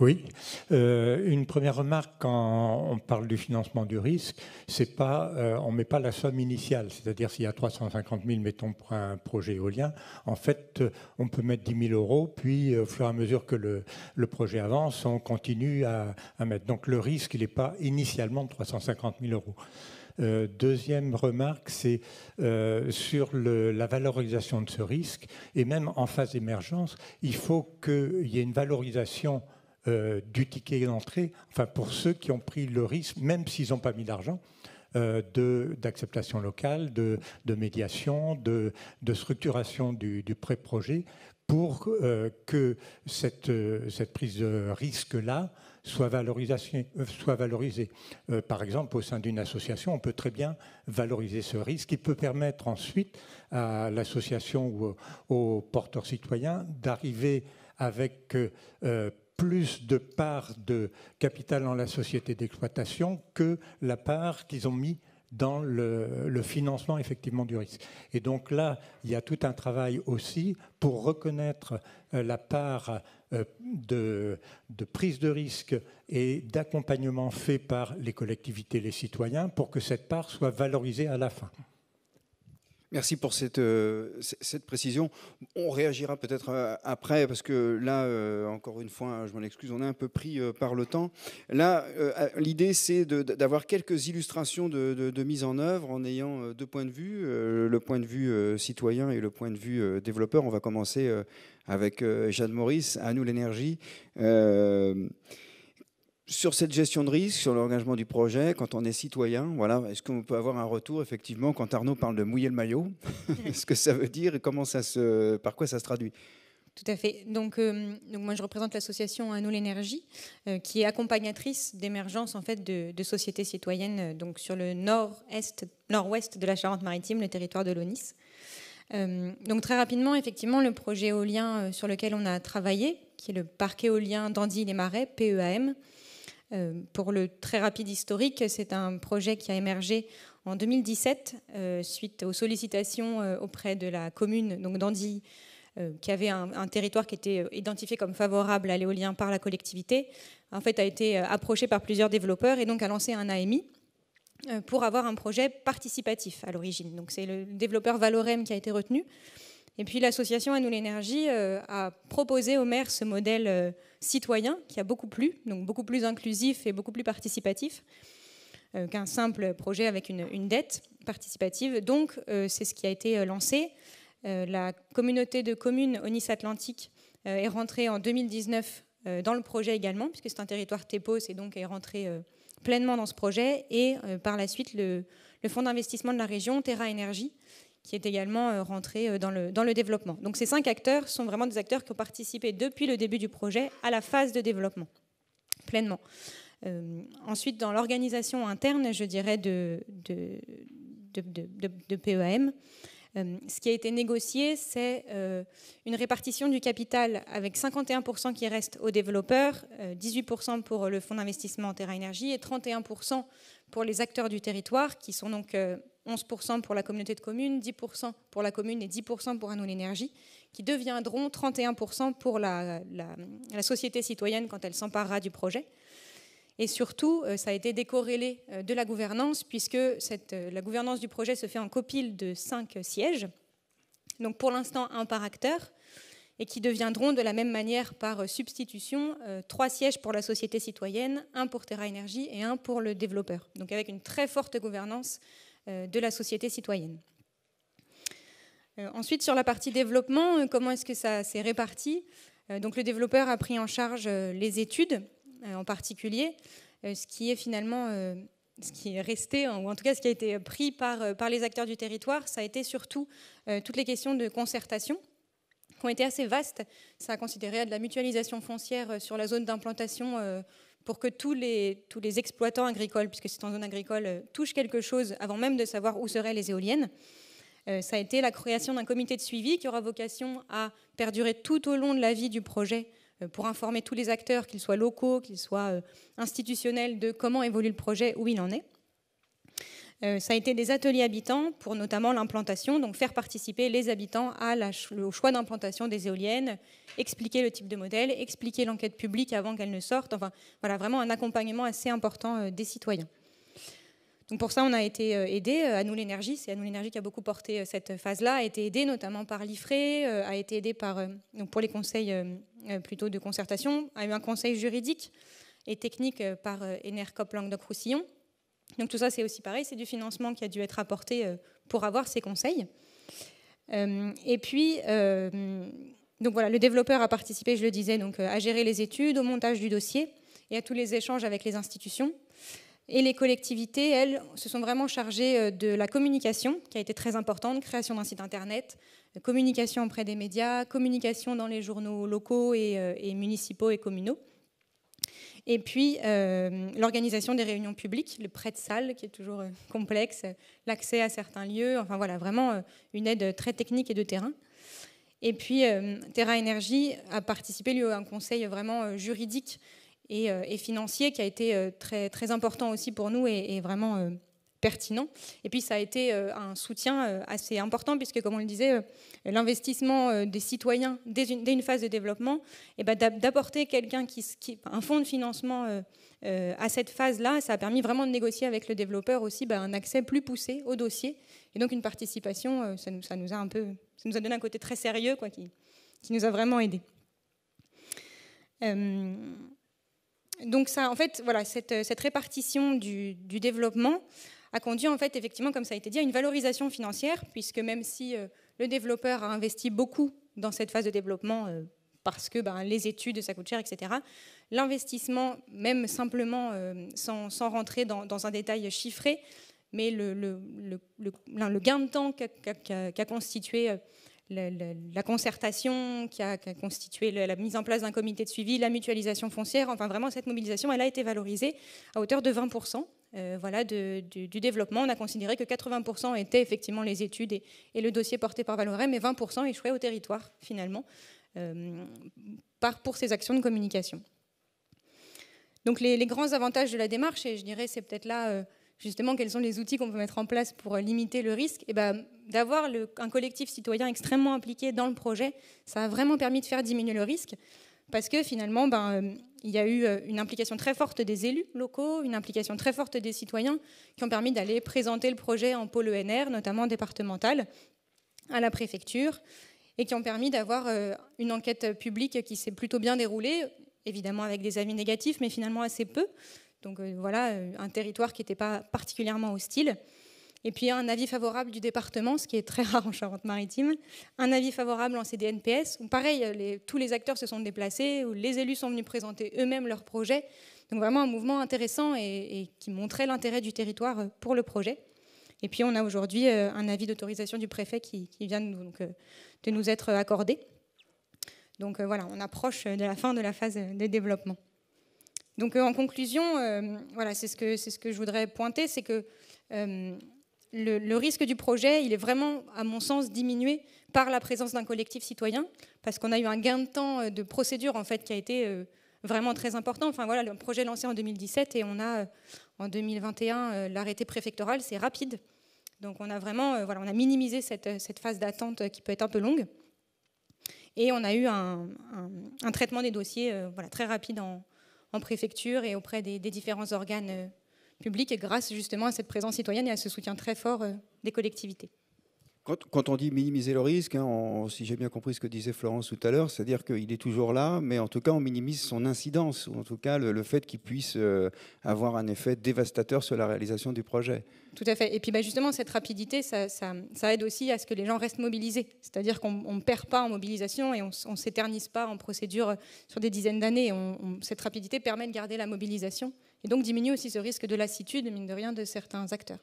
Oui. Euh, une première remarque quand on parle du financement du risque, c'est pas, euh, on met pas la somme initiale. C'est-à-dire s'il y a 350 000, mettons pour un projet éolien, en fait, euh, on peut mettre 10 000 euros, puis au fur et à mesure que le, projet avance, on continue à, mettre. Donc le risque, il n'est pas initialement de 350 000 euros. deuxième remarque, c'est sur la valorisation de ce risque. Et même en phase d'émergence, il faut qu'il y ait une valorisation euh, du ticket d'entrée, enfin pour ceux qui ont pris le risque, même s'ils n'ont pas mis d'argent, euh, d'acceptation locale, de, de, médiation, de, de structuration du, du pré-projet pour euh, que cette, euh, cette, prise de risque-là soit, soit valorisée. par exemple, au sein d'une association, on peut très bien valoriser ce risque qui peut permettre ensuite à l'association ou aux porteurs citoyens d'arriver avec plus de part de capital dans la société d'exploitation que la part qu'ils ont mis dans le, financement effectivement du risque. Et donc là, il y a tout un travail aussi pour reconnaître euh, la part euh, de prise de risque et d'accompagnement fait par les collectivités, les citoyens, pour que cette part soit valorisée à la fin. Merci pour cette, euh, cette précision. On réagira peut-être euh, après, parce que là, euh, encore une fois, je m'en excuse, on est un peu pris par le temps. Là, l'idée, c'est d'avoir quelques illustrations de, de, mise en œuvre en ayant deux points de vue, le point de vue citoyen et le point de vue développeur. On va commencer avec Jeanne Maurice, à nous l'énergie sur cette gestion de risque, sur l'engagement du projet, quand on est citoyen, voilà, est-ce qu'on peut avoir un retour effectivement quand Arnaud parle de mouiller le maillot Ce que ça veut dire et comment ça se, par quoi ça se traduit tout à fait. Donc, euh, donc moi, je représente l'association À nous l'énergie, euh, qui est accompagnatrice d'émergence en fait de, sociétés citoyennes euh, donc sur le nord-est, nord-ouest de la Charente-Maritime, le territoire de l'ONIS. donc très rapidement, effectivement, le projet éolien sur lequel on a travaillé, qui est le parc éolien d'Andy les Marais (PEAM), euh, pour le très rapide historique, c'est un projet qui a émergé en 2017 euh, suite aux sollicitations euh, auprès de la commune donc d'Andy, qui avait un, territoire qui était identifié comme favorable à l'éolien par la collectivité. En fait, a été approché par plusieurs développeurs et donc a lancé un AMI pour avoir un projet participatif à l'origine. Donc c'est le développeur Valorem qui a été retenu. Et puis l'association nous l'énergie euh, a proposé au maire ce modèle euh, citoyen qui a beaucoup plu, donc beaucoup plus inclusif et beaucoup plus participatif euh, qu'un simple projet avec une, dette participative. Donc c'est ce qui a été lancé. la communauté de communes Au Nice Atlantique est rentrée en 2019 dans le projet également, puisque c'est un territoire TEPOS et donc est rentré pleinement dans ce projet. Et par la suite, le, le fonds d'investissement de la région, Terra Énergie, qui est également euh, rentré euh, dans le, dans le développement. Donc ces cinq acteurs sont vraiment des acteurs qui ont participé depuis le début du projet à la phase de développement, pleinement. Euh, ensuite, dans l'organisation interne, je dirais, de, de, de, de e ce qui a été négocié, c'est une répartition du capital avec 51% qui reste aux développeurs, 18% pour le fonds d'investissement en terra énergie et 31% pour les acteurs du territoire, qui sont donc 11% euh, pour la communauté de communes, 10% pour la commune et 10% pour Anneau l'énergie, qui deviendront 31% pour la, société citoyenne quand elle s'emparera du projet. Et surtout, euh, ça a été décorrélé euh, de la gouvernance, puisque la gouvernance du projet se fait en copile de cinq sièges. Donc pour l'instant, un par acteur et qui deviendront de la même manière par euh, substitution euh, trois sièges pour la société citoyenne, un pour Terra Energy et un pour le développeur. Donc avec une très forte gouvernance euh, de la société citoyenne. ensuite, sur la partie développement, comment est-ce que ça s'est réparti Donc le développeur a pris en charge les études en particulier, ce qui est finalement ce qui est resté, hein, ou en tout cas ce qui a été pris par, par les acteurs du territoire, ça a été surtout toutes les questions de concertation qui ont été assez vastes. Ça a considéré de la mutualisation foncière euh, sur la zone d'implantation euh, pour que tous les, exploitants agricoles, puisque c'est en zone agricole, euh, touchent quelque chose avant même de savoir où seraient les éoliennes. ça a été la création d'un comité de suivi qui aura vocation à perdurer tout au long de la vie du projet pour informer tous les acteurs, qu'ils soient locaux, qu'ils soient institutionnels, de comment évolue le projet, où il en est. Euh, ça a été des ateliers habitants pour notamment l'implantation, donc faire participer les habitants à au choix d'implantation des éoliennes, expliquer le type de modèle, expliquer l'enquête publique avant qu'elle ne sorte. Enfin, voilà, vraiment un accompagnement assez important euh, des citoyens. Donc pour ça, on a été euh, aidé à nous l'énergie. C'est à nous l'énergie qui a beaucoup porté cette phase-là. A été aidé notamment par l'IFRE, a été aidé par pour les conseils plutôt de concertation, a eu un conseil juridique et technique par Enercop Languedoc-Roussillon donc tout ça, c'est aussi pareil, c'est du financement qui a dû être apporté euh, pour avoir ces conseils. Euh, et puis, euh, donc voilà, le développeur a participé, je le disais, donc à gérer les études, au montage du dossier et à tous les échanges avec les institutions. Et les collectivités, elles, se sont vraiment chargées de la communication, qui a été très importante, création d'un site internet, communication auprès des médias, communication dans les journaux locaux et municipaux et communaux. Et puis, euh, l'organisation des réunions publiques, le prêt de salle qui est toujours euh, complexe, l'accès à certains lieux, enfin voilà, vraiment euh, une aide très technique et de terrain. Et puis, Terra Énergie a participé, lui, à un conseil vraiment juridique et, financier qui a été très, très important aussi pour nous et vraiment pertinent. Et puis ça a été euh, un soutien euh, assez important puisque, comme on le disait, euh, l'investissement des citoyens dès une, phase de développement, et eh ben, d'apporter quelqu'un qui, qui, un fonds de financement à cette phase-là, ça a permis vraiment de négocier avec le développeur aussi ben, un accès plus poussé au dossier et donc une participation. ça, nous, ça nous a un peu, ça nous a donné un côté très sérieux quoi, qui, qui nous a vraiment aidés. donc ça, en fait, voilà, cette, répartition du développement, a conduit en fait effectivement, comme ça a été dit, à une valorisation financière, puisque même si euh, le développeur a investi beaucoup dans cette phase de développement, euh, parce que ben, les études, ça coûte cher, etc. L'investissement, même simplement, euh, sans, rentrer dans, un détail chiffré, mais le, gain de temps qu'a constitué la, concertation qui qui a, constitué la, mise en place d'un comité de suivi, la mutualisation foncière, enfin vraiment cette mobilisation, elle a été valorisée à hauteur de 20%, euh, voilà, du, développement. On a considéré que 80% étaient effectivement les études et, le dossier porté par Valorem, mais 20% échouaient au territoire, finalement, euh, pour ces actions de communication. Donc les, grands avantages de la démarche, et je dirais c'est peut-être là euh, justement quels sont les outils qu'on peut mettre en place pour limiter le risque, et eh ben, d'avoir un collectif citoyen extrêmement impliqué dans le projet, ça a vraiment permis de faire diminuer le risque parce que finalement, ben, euh, il y a eu euh, une implication très forte des élus locaux, une implication très forte des citoyens qui ont permis d'aller présenter le projet en pôle ENR, notamment départemental, à la préfecture, et qui ont permis d'avoir euh, une enquête publique qui s'est plutôt bien déroulée, évidemment avec des avis négatifs, mais finalement assez peu. Donc voilà, un territoire qui n'était pas particulièrement hostile. Et puis un avis favorable du département, ce qui est très rare en Charente-Maritime. Un avis favorable en CDNPS, pareil, les, tous les acteurs se sont déplacés, ou les élus sont venus présenter eux-mêmes leurs projet. Donc vraiment un mouvement intéressant et, qui montrait l'intérêt du territoire euh, pour le projet. Et puis on a aujourd'hui euh, un avis d'autorisation du préfet qui, vient de nous, donc, euh, nous être accordé. Donc voilà, on approche de la fin de la phase de développement. Donc en conclusion, voilà, c'est ce que c'est ce que je voudrais pointer, c'est que le, risque du projet, il est vraiment, à mon sens, diminué par la présence d'un collectif citoyen, parce qu'on a eu un gain de temps euh, de procédure en fait qui a été euh, vraiment très important. Enfin voilà, le projet lancé en 2017 et on a euh, en 2021 l'arrêté préfectoral, c'est rapide. Donc on a vraiment, voilà, on a minimisé cette, phase d'attente qui peut être un peu longue, et on a eu un, traitement des dossiers, voilà, très rapide en, préfecture et auprès des différents organes publique et grâce justement à cette présence citoyenne et à ce soutien très fort euh, des collectivités. Quand, on dit minimiser le risque, hein, si j'ai bien compris ce que disait Florence tout à l'heure, c'est-à-dire qu'il est toujours là, mais en tout cas, on minimise son incidence, ou en tout cas le, fait qu'il puisse euh, avoir un effet dévastateur sur la réalisation du projet. Tout à fait. Et puis bah, justement, cette rapidité, ça, ça, aide aussi à ce que les gens restent mobilisés. C'est-à-dire qu'on ne perd pas en mobilisation et on ne s'éternise pas en procédure euh, sur des dizaines d'années. cette rapidité permet de garder la mobilisation et donc diminue aussi ce risque de lassitude, mine de rien, de certains acteurs.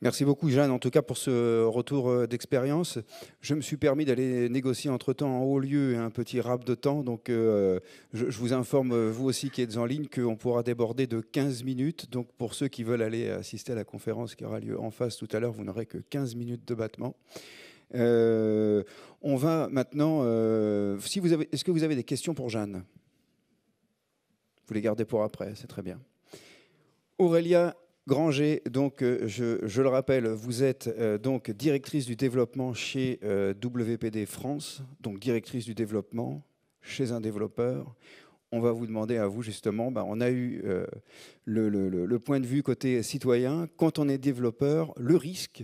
Merci beaucoup, Jeanne, en tout cas pour ce retour euh, d'expérience. Je me suis permis d'aller négocier entre-temps en haut lieu un petit rap de temps. Donc, euh, je, vous informe, euh, vous aussi qui êtes en ligne, qu'on pourra déborder de 15 minutes. Donc, pour ceux qui veulent aller assister à la conférence qui aura lieu en face tout à l'heure, vous n'aurez que 15 minutes de battement. on va maintenant. si est-ce que vous avez des questions pour Jeanne Vous les gardez pour après, c'est très bien. Aurélia Granger, donc, euh, je, le rappelle, vous êtes euh, donc directrice du développement chez euh, WPD France, donc directrice du développement chez un développeur. On va vous demander à vous justement, bah, on a eu le, point de vue côté citoyen. Quand on est développeur, le risque,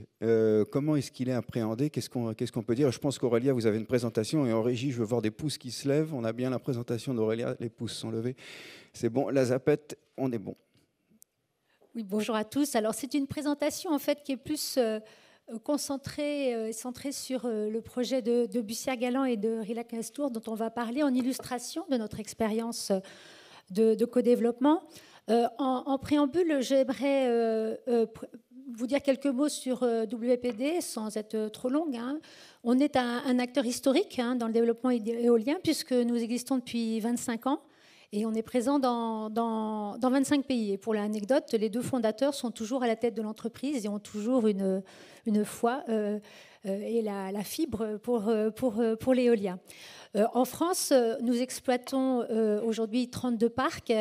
comment est-ce qu'il est appréhendé Qu'est-ce qu'on peut dire Je pense qu'Aurélia, vous avez une présentation et en régie, je veux voir des pouces qui se lèvent. On a bien la présentation d'Aurélia, les pouces sont levés. C'est bon, la zapette, on est bon. Oui, bonjour à tous. Alors c'est une présentation en fait qui est plus euh, euh, concentrée et euh, centrée sur le projet de, de bussière galant et de Rila Castour dont on va parler en illustration de notre expérience de, de co-développement. En, préambule, j'aimerais vous dire quelques mots sur WPD sans être trop longue. Hein. On est un, acteur historique hein, dans le développement éolien puisque nous existons depuis 25 ans. Et on est présent dans, 25 pays. Et pour l'anecdote, les deux fondateurs sont toujours à la tête de l'entreprise et ont toujours une, foi euh, euh, et la, fibre pour, pour, pour l'éolien. Euh, en France, nous exploitons aujourd'hui 32 parcs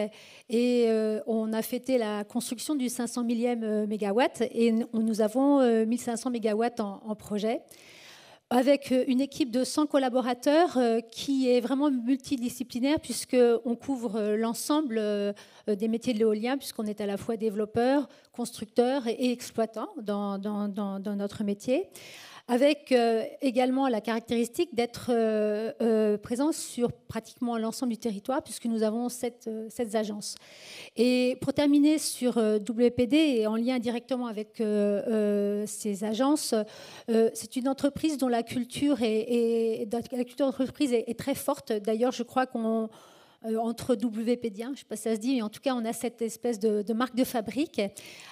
et on a fêté la construction du 500 millième mégawatt et nous avons 1500 mégawatts en, en projet avec euh, une équipe de 100 collaborateurs euh, qui est vraiment multidisciplinaire puisqu'on couvre euh, l'ensemble des métiers de l'éolien puisqu'on est à la fois développeur, constructeur et exploitant dans, dans notre métier avec euh, également la caractéristique d'être euh, euh, présent sur pratiquement l'ensemble du territoire, puisque nous avons sept, agences. Et pour terminer sur WPD, et en lien directement avec ces agences, c'est une entreprise dont la culture, et la culture d'entreprise est très forte. D'ailleurs, je crois qu'on euh, entre wpdien je ne sais pas si ça se dit, mais en tout cas, on a cette espèce de, marque de fabrique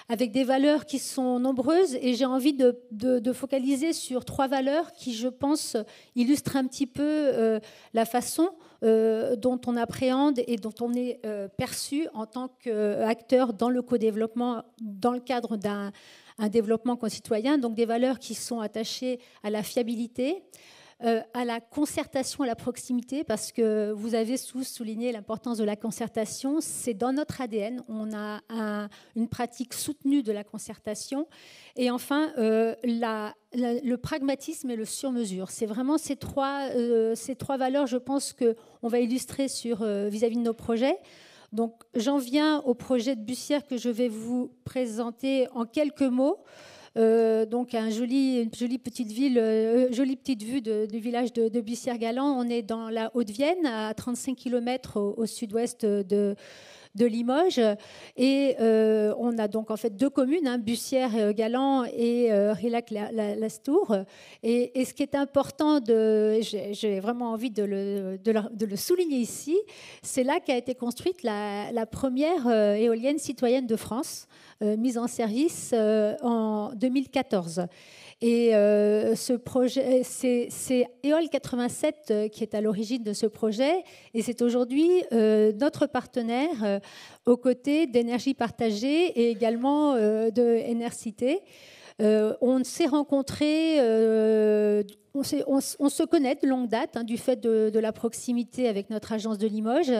avec des valeurs qui sont nombreuses et j'ai envie de, focaliser sur trois valeurs qui, je pense, illustrent un petit peu euh, la façon euh, dont on appréhende et dont on est perçu en tant qu'acteur dans le co-développement, dans le cadre d'un développement concitoyen, donc des valeurs qui sont attachées à la fiabilité, euh, à la concertation, à la proximité, parce que vous avez sous souligné l'importance de la concertation. C'est dans notre ADN. On a une pratique soutenue de la concertation. Et enfin, euh, le pragmatisme et le sur-mesure. C'est vraiment ces trois, euh, valeurs, je pense, qu'on va illustrer vis à -vis de nos projets. Donc, j'en viens au projet de Bussière que je vais vous présenter en quelques mots. Euh, donc un joli, une jolie petite ville, euh, jolie petite vue du village de, de Bussière-Galant. On est dans la Haute-Vienne, à 35 km au sud-ouest de, de Limoges. Et euh, on a donc en fait deux communes, hein, Bussière-Galant euh, et euh, Rilac-Lastour. Et, ce qui est important, j'ai vraiment envie de le, souligner ici, c'est là qu'a été construite la, première euh, éolienne citoyenne de France, mise en service en 2014. Et euh, ce projet, c'est EOL 87 euh, qui est à l'origine de ce projet, et c'est aujourd'hui euh, notre partenaire aux côtés d'énergie partagée et également de NRCité. on s'est rencontrés, on, se connaît de longue date hein, du fait de, la proximité avec notre agence de Limoges,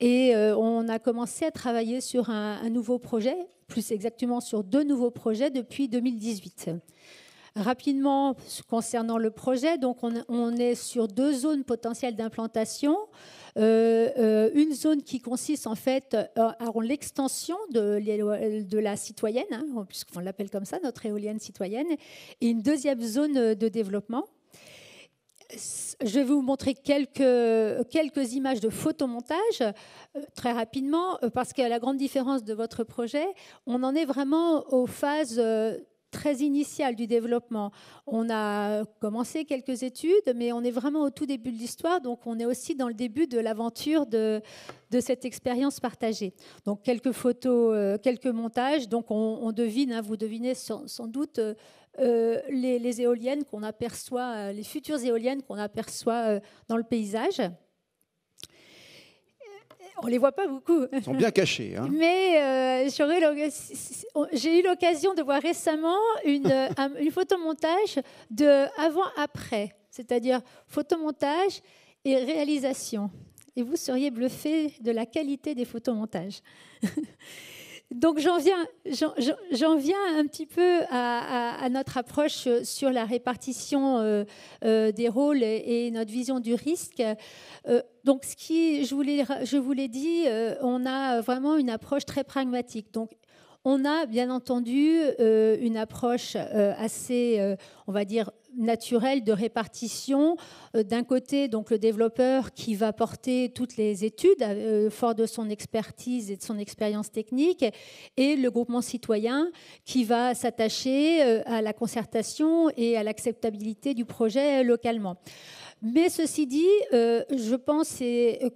et on a commencé à travailler sur un, un nouveau projet, plus exactement sur deux nouveaux projets depuis 2018. Rapidement, concernant le projet, donc on, est sur deux zones potentielles d'implantation. Euh, euh, une zone qui consiste en fait à, euh, l'extension de, de, la citoyenne, hein, puisqu'on l'appelle comme ça, notre éolienne citoyenne, et une deuxième zone de développement. Je vais vous montrer quelques, quelques images de photomontage très rapidement, parce qu'à la grande différence de votre projet, on en est vraiment aux phases très initiale du développement. On a commencé quelques études, mais on est vraiment au tout début de l'histoire, donc on est aussi dans le début de l'aventure de, cette expérience partagée. Donc quelques photos, euh, quelques montages, donc on, devine, hein, vous devinez sans, doute euh, euh, les, les, éoliennes qu'on aperçoit, les futures éoliennes qu'on aperçoit dans le paysage on les voit pas beaucoup. Ils sont bien cachés. Hein. Mais euh, j'ai eu l'occasion de voir récemment une, euh, une photomontage de avant-après, c'est-à-dire photomontage et réalisation. Et vous seriez bluffé de la qualité des photomontages. Donc j'en viens, j'en, viens un petit peu à, notre approche euh, sur la répartition euh, euh, des rôles et, notre vision du risque. donc ce qui, je vous l'ai, je vous l'ai dit, on a vraiment une approche très pragmatique. Donc on a bien entendu euh, une approche euh, assez, euh, on va dire, naturelle de répartition. D'un côté, donc le développeur qui va porter toutes les études, fort de son expertise et de son expérience technique, et le groupement citoyen qui va s'attacher à la concertation et à l'acceptabilité du projet localement. Mais ceci dit, euh, je pense,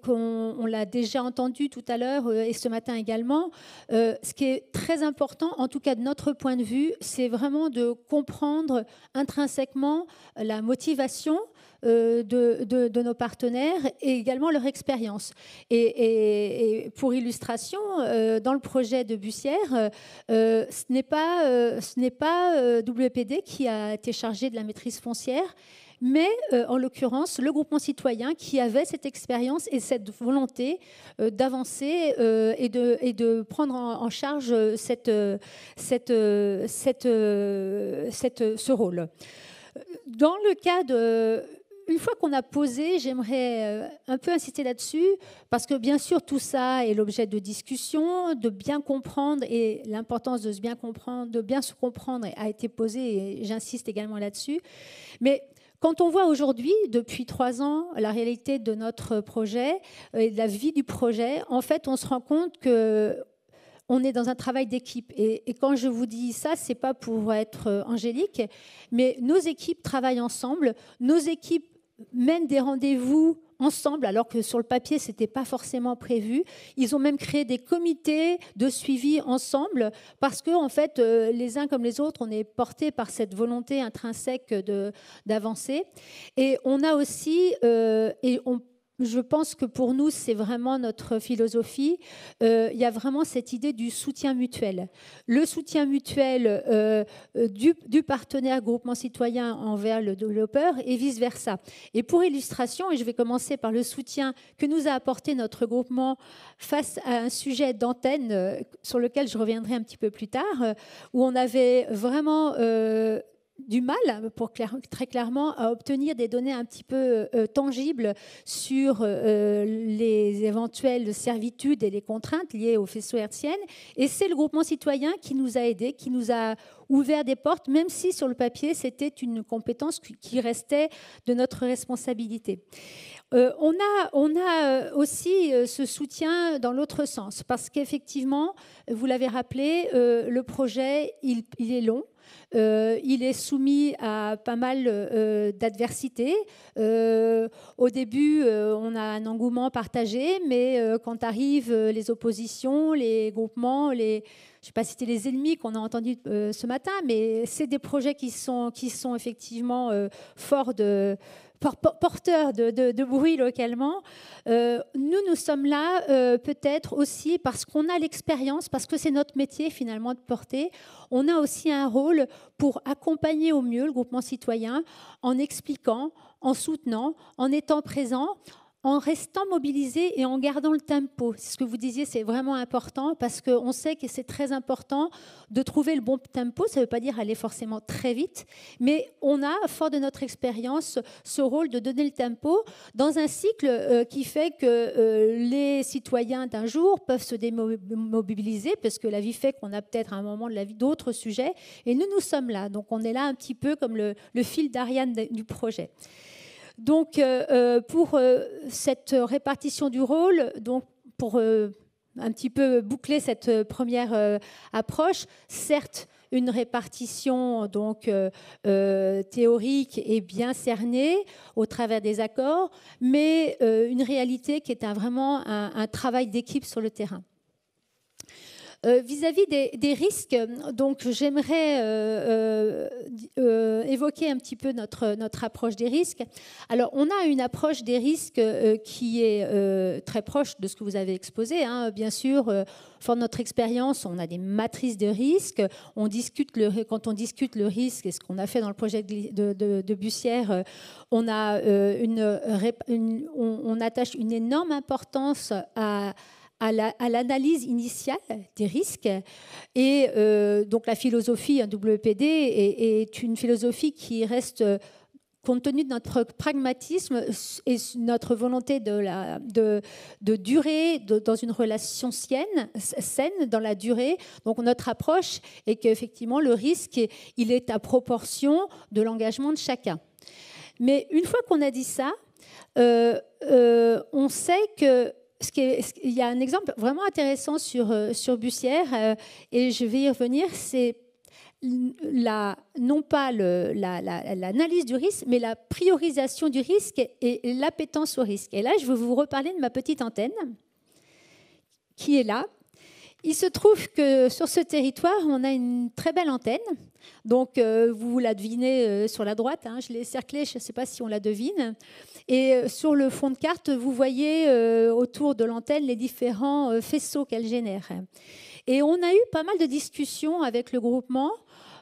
qu'on l'a déjà entendu tout à l'heure euh, et ce matin également, euh, ce qui est très important, en tout cas de notre point de vue, c'est vraiment de comprendre intrinsèquement la motivation de, nos partenaires et également leur expérience. Et, pour illustration, dans le projet de Bussière, ce n'est pas, ce n'est pas WPD qui a été chargé de la maîtrise foncière, mais euh, en l'occurrence le groupement citoyen qui avait cette expérience et cette volonté euh, d'avancer euh, et, de, et, de, prendre en, charge cette, cette, cette, ce rôle. Dans le cas de une fois qu'on a posé, j'aimerais un peu insister là-dessus, parce que bien sûr tout ça est l'objet de discussions, de bien comprendre, et l'importance de bien comprendre, de bien se comprendre a été posée, et j'insiste également là-dessus. Mais quand on voit aujourd'hui, depuis trois ans, la réalité de notre projet euh, et la vie du projet, en fait, on se rend compte que on est dans un travail d'équipe. Et, quand je vous dis ça, c'est pas pour être euh, angélique, mais nos équipes travaillent ensemble. Nos équipes mènent des rendez-vous ensemble, alors que sur le papier, ce n'était pas forcément prévu. Ils ont même créé des comités de suivi ensemble, parce que, en fait, euh, les uns comme les autres, on est portés par cette volonté intrinsèque d'avancer. Et on a aussi, euh, et on je pense que pour nous, c'est vraiment notre philosophie. Euh, il y a vraiment cette idée du soutien mutuel. Le soutien mutuel euh, euh, du, du, partenaire groupement citoyen envers le développeur et vice-versa. Et pour illustration, et je vais commencer par le soutien que nous a apporté notre groupement face à un sujet d'antenne sur lequel je reviendrai un petit peu plus tard, où on avait vraiment du mal, pour clair, très clairement, à obtenir des données un petit peu euh, euh, tangibles sur euh, les éventuelles servitudes et les contraintes liées au faisceau hertzien. Et c'est le groupement citoyen qui nous a aidés, qui nous a ouvert des portes, même si sur le papier, c'était une compétence qui restait de notre responsabilité. on, a, on a aussi ce soutien dans l'autre sens, parce qu'effectivement, vous l'avez rappelé, le projet, il, il est long. Euh, il est soumis à pas mal euh, d'adversités. Euh, au début, on a un engouement partagé, mais quand arrivent les oppositions, les groupements, les, je ne sais pas citer les ennemis qu'on a entendus ce matin, mais c'est des projets qui sont, qui sont effectivement forts de porteurs de, bruit localement. nous, nous sommes là peut-être aussi parce qu'on a l'expérience, parce que c'est notre métier finalement de porter. On a aussi un rôle pour accompagner au mieux le groupement citoyen en expliquant, en soutenant, en étant présent, en restant mobilisés et en gardant le tempo. C'est ce que vous disiez, c'est vraiment important parce qu'on sait que c'est très important de trouver le bon tempo. Ça ne veut pas dire aller forcément très vite, mais on a, fort de notre expérience, ce rôle de donner le tempo dans un cycle euh, qui fait que euh, les citoyens d'un jour peuvent se démobiliser parce que la vie fait qu'on a peut-être un moment de la vie d'autres sujets. Et nous, nous sommes là. Donc on est là un petit peu comme le fil d'Ariane du projet. Donc, euh, euh, pour euh, cette répartition du rôle, donc pour un petit peu boucler cette première approche, certes, une répartition donc théorique et bien cernée au travers des accords, mais une réalité qui est vraiment un travail d'équipe sur le terrain. Euh, vis-à-vis des, risques, donc j'aimerais euh, euh, évoquer un petit peu notre, notre approche des risques. Alors, on a une approche des risques qui est très proche de ce que vous avez exposé, hein. bien sûr. Fort de notre expérience, on a des matrices de risques. On discute le, quand on discute le risque, et ce qu'on a fait dans le projet de, Bussière, on, a, une, on attache une énorme importance à à l'analyse initiale des risques. Et euh, donc la philosophie WPD est, une philosophie qui reste compte tenu de notre pragmatisme et notre volonté de, la, de, de durer dans une relation sienne, saine dans la durée, donc notre approche est qu'effectivement le risque, il est à proportion de l'engagement de chacun. Mais une fois qu'on a dit ça, euh, euh, on sait que il y a un exemple vraiment intéressant sur, euh, sur Bussière, euh, et je vais y revenir, c'est la, non pas l'analyse du risque, mais la priorisation du risque et, et l'appétence au risque. Et là, je vais vous reparler de ma petite antenne qui est là il se trouve que sur ce territoire, on a une très belle antenne. Donc, euh, vous la devinez euh, sur la droite. Hein, je l'ai cerclée, je ne sais pas si on la devine. Et euh, sur le fond de carte, vous voyez autour de l'antenne les différents faisceaux qu'elle génère. Et on a eu pas mal de discussions avec le groupement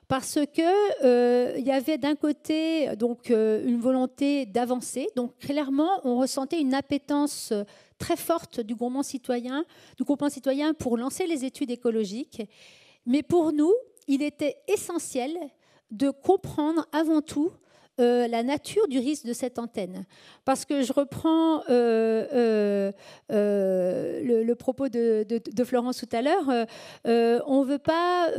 parce que il y avait d'un côté donc une volonté d'avancer. Donc, clairement, on ressentait une appétence très forte du groupement citoyen, du citoyen pour lancer les études écologiques. Mais pour nous, il était essentiel de comprendre avant tout euh, la nature du risque de cette antenne. Parce que je reprends euh, euh, le, propos de, de, Florence tout à l'heure, on ne veut pas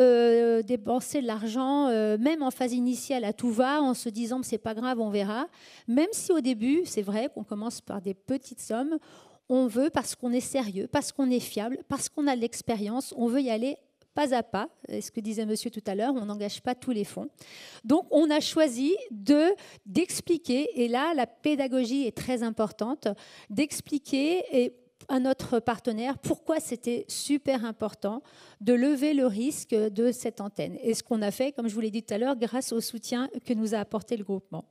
dépenser de l'argent, même en phase initiale, à tout va, en se disant c'est pas grave, on verra. Même si au début, c'est vrai qu'on commence par des petites sommes, on veut, parce qu'on est sérieux, parce qu'on est fiable, parce qu'on a de l'expérience, on veut y aller pas à pas, ce que disait monsieur tout à l'heure, on n'engage pas tous les fonds. Donc on a choisi de d'expliquer, et là la pédagogie est très importante, d'expliquer et à notre partenaire pourquoi c'était super important de lever le risque de cette antenne. Et ce qu'on a fait, comme je vous l'ai dit tout à l'heure, grâce au soutien que nous a apporté le groupement.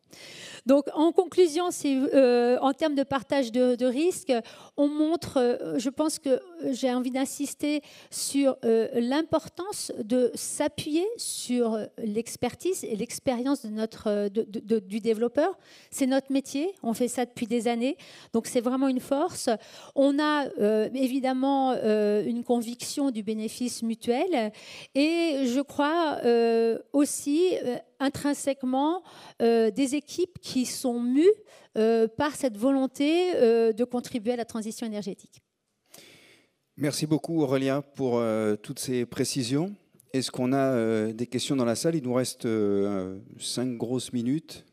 Donc en conclusion, euh, en termes de partage de, de risques, on montre, euh, je pense que j'ai envie d'insister sur euh, l'importance de s'appuyer sur l'expertise et l'expérience de notre, du développeur. C'est notre métier, on fait ça depuis des années, donc c'est vraiment une force. On a euh, évidemment euh, une conviction du bénéfice mutuel et je crois euh, aussi intrinsèquement des équipes qui sont mues par cette volonté de contribuer à la transition énergétique. Merci beaucoup Aurélien pour toutes ces précisions. Est-ce qu'on a des questions dans la salle Il nous reste cinq grosses minutes.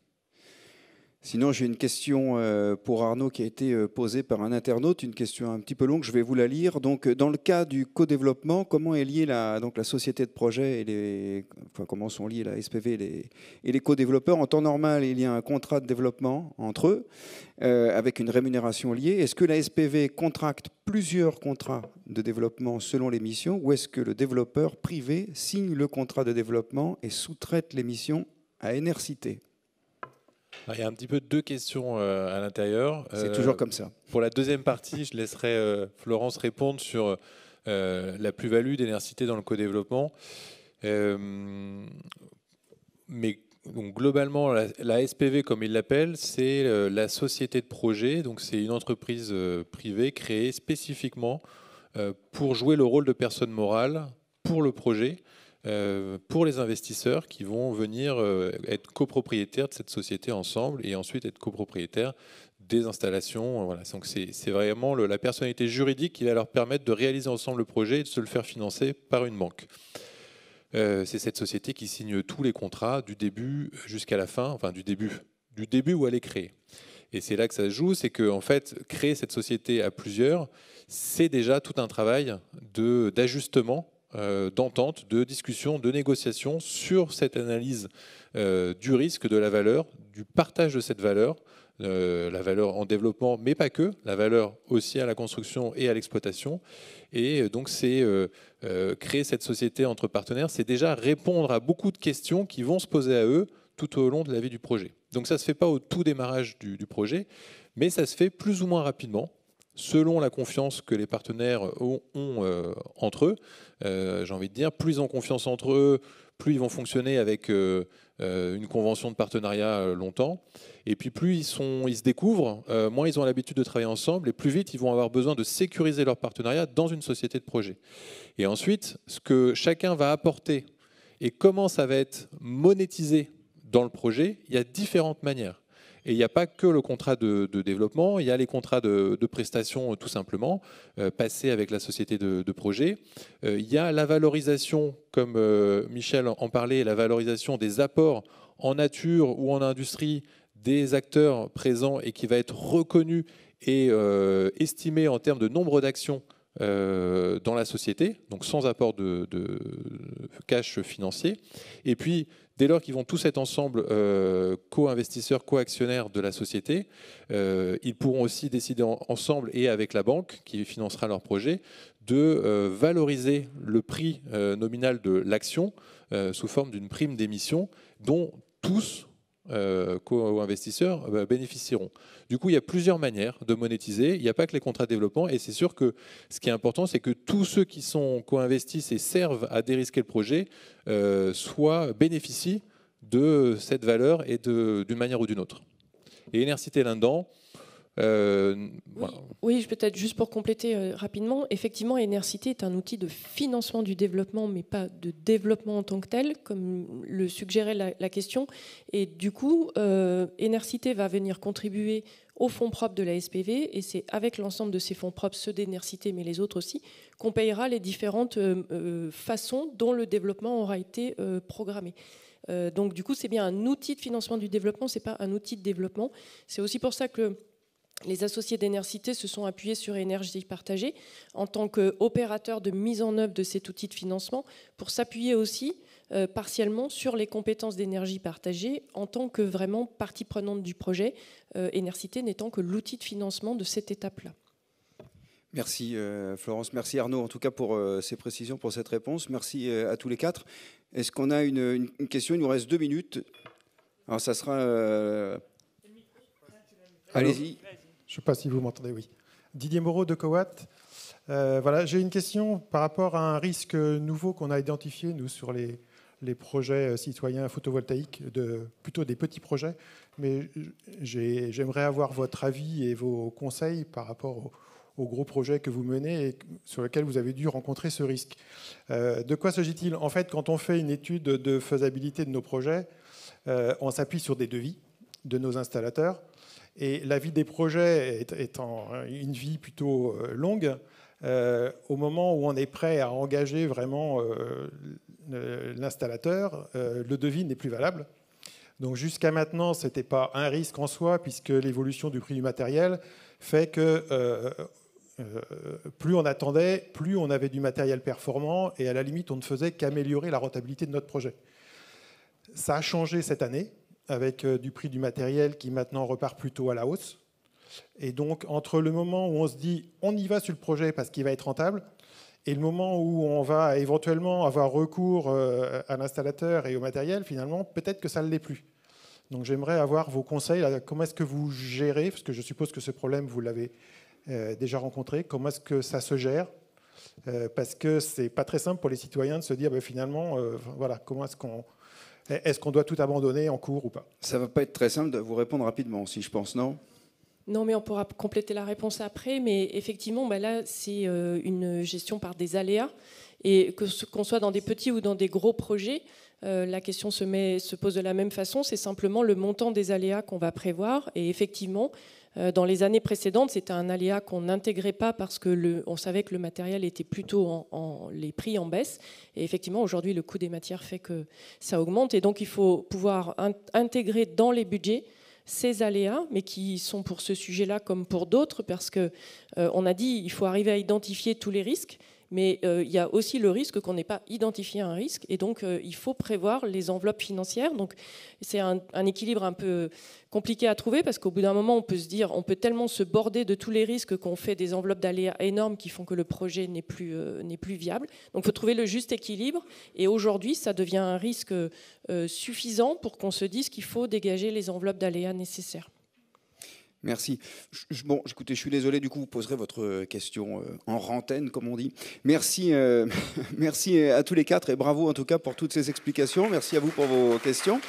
Sinon, j'ai une question euh, pour Arnaud qui a été euh, posée par un internaute, une question un petit peu longue, je vais vous la lire. Donc, euh, dans le cas du co-développement, comment est liée la, société de projet et les, comment sont liés la SPV et les, co-développeurs En temps normal, il y a un contrat de développement entre eux, avec une rémunération liée. Est-ce que la SPV contracte plusieurs contrats de développement selon les missions, ou est-ce que le développeur privé signe le contrat de développement et sous-traite les missions à NRCT il y a un petit peu deux questions euh, à l'intérieur. C'est toujours euh, comme ça. Pour la deuxième partie, je laisserai euh, Florence répondre sur la plus-value d'énercité dans le co-développement. mais globalement, la, SPV, comme il l'appelle, c'est la société de projet. Donc c'est une entreprise privée créée spécifiquement pour jouer le rôle de personne morale pour le projet. Euh, pour les investisseurs qui vont venir euh, être copropriétaires de cette société ensemble et ensuite être copropriétaires des installations. Euh, voilà. Donc c'est vraiment la personnalité juridique qui va leur permettre de réaliser ensemble le projet et de se le faire financer par une banque. c'est cette société qui signe tous les contrats du début jusqu'à la fin, enfin du début, du début où elle est créée. Et c'est là que ça se joue, c'est que en fait, créer cette société à plusieurs, c'est déjà tout un travail d'ajustement euh, d'entente, de discussion, de négociation sur cette analyse euh, du risque, de la valeur, du partage de cette valeur, euh, la valeur en développement, mais pas que, la valeur aussi à la construction et à l'exploitation. Et donc, c'est créer cette société entre partenaires, c'est déjà répondre à beaucoup de questions qui vont se poser à eux tout au long de la vie du projet. Donc, ça ne se fait pas au tout démarrage du projet, mais ça se fait plus ou moins rapidement selon la confiance que les partenaires ont, euh, entre eux, euh, j'ai envie de dire, plus en confiance entre eux, plus ils vont fonctionner avec euh, une convention de partenariat longtemps. Et puis plus ils, sont, ils se découvrent, moins ils ont l'habitude de travailler ensemble et plus vite ils vont avoir besoin de sécuriser leur partenariat dans une société de projet. Et ensuite, ce que chacun va apporter et comment ça va être monétisé dans le projet, il y a différentes manières. Et il n'y a pas que le contrat de, développement, il y a les contrats de, prestations prestation euh, tout simplement, euh, passés avec la société de, projet. Euh, il y a la valorisation, comme Michel en parlait, la valorisation des apports en nature ou en industrie des acteurs présents et qui va être reconnu et estimé en termes de nombre d'actions euh, dans la société, donc sans apport de, cash financier. Et puis, dès lors qu'ils vont tous être ensemble euh, co-investisseurs, co-actionnaires de la société, euh, ils pourront aussi décider ensemble et avec la banque qui financera leur projet de valoriser le prix nominal de l'action sous forme d'une prime d'émission dont tous euh, co-investisseurs euh, bénéficieront. Du coup, il y a plusieurs manières de monétiser. Il n'y a pas que les contrats de développement. Et c'est sûr que ce qui est important, c'est que tous ceux qui sont co investis et servent à dérisquer le projet euh, soient bénéficient de cette valeur et d'une manière ou d'une autre. Et inercité là-dedans, euh, oui, peut-être juste pour compléter euh, rapidement. Effectivement, Enercité est un outil de financement du développement, mais pas de développement en tant que tel, comme le suggérait la, question. Et du coup, euh, Enercité va venir contribuer aux fonds propres de la SPV, et c'est avec l'ensemble de ces fonds propres, ceux d'Enercité, mais les autres aussi, qu'on payera les différentes façons dont le développement aura été programmé donc du coup, c'est bien un outil de financement du développement, c'est pas un outil de développement. C'est aussi pour ça que les associés d'Enercité se sont appuyés sur Énergie Partagée en tant qu'opérateur de mise en œuvre de cet outil de financement pour s'appuyer aussi euh, partiellement sur les compétences d'énergie partagée en tant que vraiment partie prenante du projet, Enercité euh, n'étant que l'outil de financement de cette étape-là. Merci euh, Florence, merci Arnaud en tout cas pour ces précisions, pour cette réponse. Merci à tous les quatre. Est-ce qu'on a une, question Il nous reste deux minutes. Alors ça sera... Allez-y. Je ne sais pas si vous m'entendez, oui. Didier Moreau de Coat. Euh, voilà, j'ai une question par rapport à un risque nouveau qu'on a identifié, nous, sur les, projets euh, citoyens photovoltaïques, de, plutôt des petits projets. Mais j'aimerais avoir votre avis et vos conseils par rapport aux, gros projets que vous menez et sur lesquels vous avez dû rencontrer ce risque. Euh, de quoi s'agit-il En fait, quand on fait une étude de faisabilité de nos projets, on s'appuie sur des devis de nos installateurs. Et la vie des projets étant hein, une vie plutôt euh, longue, euh, au moment où on est prêt à engager vraiment euh, l'installateur, le devis n'est plus valable. Donc jusqu'à maintenant, ce n'était pas un risque en soi, puisque l'évolution du prix du matériel fait que plus on attendait, plus on avait du matériel performant, et à la limite, on ne faisait qu'améliorer la rentabilité de notre projet. Ça a changé cette année, avec euh, du prix du matériel qui maintenant repart plutôt à la hausse. Et donc, entre le moment où on se dit on y va sur le projet parce qu'il va être rentable, et le moment où on va éventuellement avoir recours euh, à l'installateur et au matériel, finalement, peut-être que ça ne l'est plus. Donc j'aimerais avoir vos conseils. Comment est-ce que vous gérez Parce que je suppose que ce problème, vous l'avez euh, déjà rencontré. Comment est-ce que ça se gère Parce que c'est pas très simple pour les citoyens de se dire, ben, finalement, voilà, comment est-ce qu'on est-ce qu'on doit tout abandonner en cours ou pas Ça ne va pas être très simple de vous répondre rapidement, si je pense, non non, mais on pourra compléter la réponse après. Mais effectivement, bah là, c'est euh, une gestion par des aléas. Et que qu'on soit dans des petits ou dans des gros projets, euh, la question se, met, se pose de la même façon. C'est simplement le montant des aléas qu'on va prévoir. Et effectivement, euh, dans les années précédentes, c'était un aléa qu'on n'intégrait pas parce que savait que le matériel était plutôt en, les prix en baisse. Et effectivement, aujourd'hui, le coût des matières fait que ça augmente. Et donc, il faut pouvoir intégrer dans les budgets ces aléas, mais qui sont pour ce sujet-là comme pour d'autres, parce qu'on euh, a dit il faut arriver à identifier tous les risques mais euh, il y a aussi le risque qu'on n'ait pas identifié un risque, et donc euh, il faut prévoir les enveloppes financières. Donc c'est un, équilibre un peu compliqué à trouver, parce qu'au bout d'un moment, on peut se dire, on peut tellement se border de tous les risques qu'on fait des enveloppes d'aléas énormes qui font que le projet n'est plus, euh, n'est plus viable. Donc il faut trouver le juste équilibre, et aujourd'hui, ça devient un risque suffisant pour qu'on se dise qu'il faut dégager les enveloppes d'aléas nécessaires. Merci. bon, écoutez, je suis désolé, du coup, vous poserez votre euh, question euh, en rantaine, comme on dit. Merci, euh, merci à tous les quatre et bravo en tout cas pour toutes ces explications. Merci à vous pour vos questions.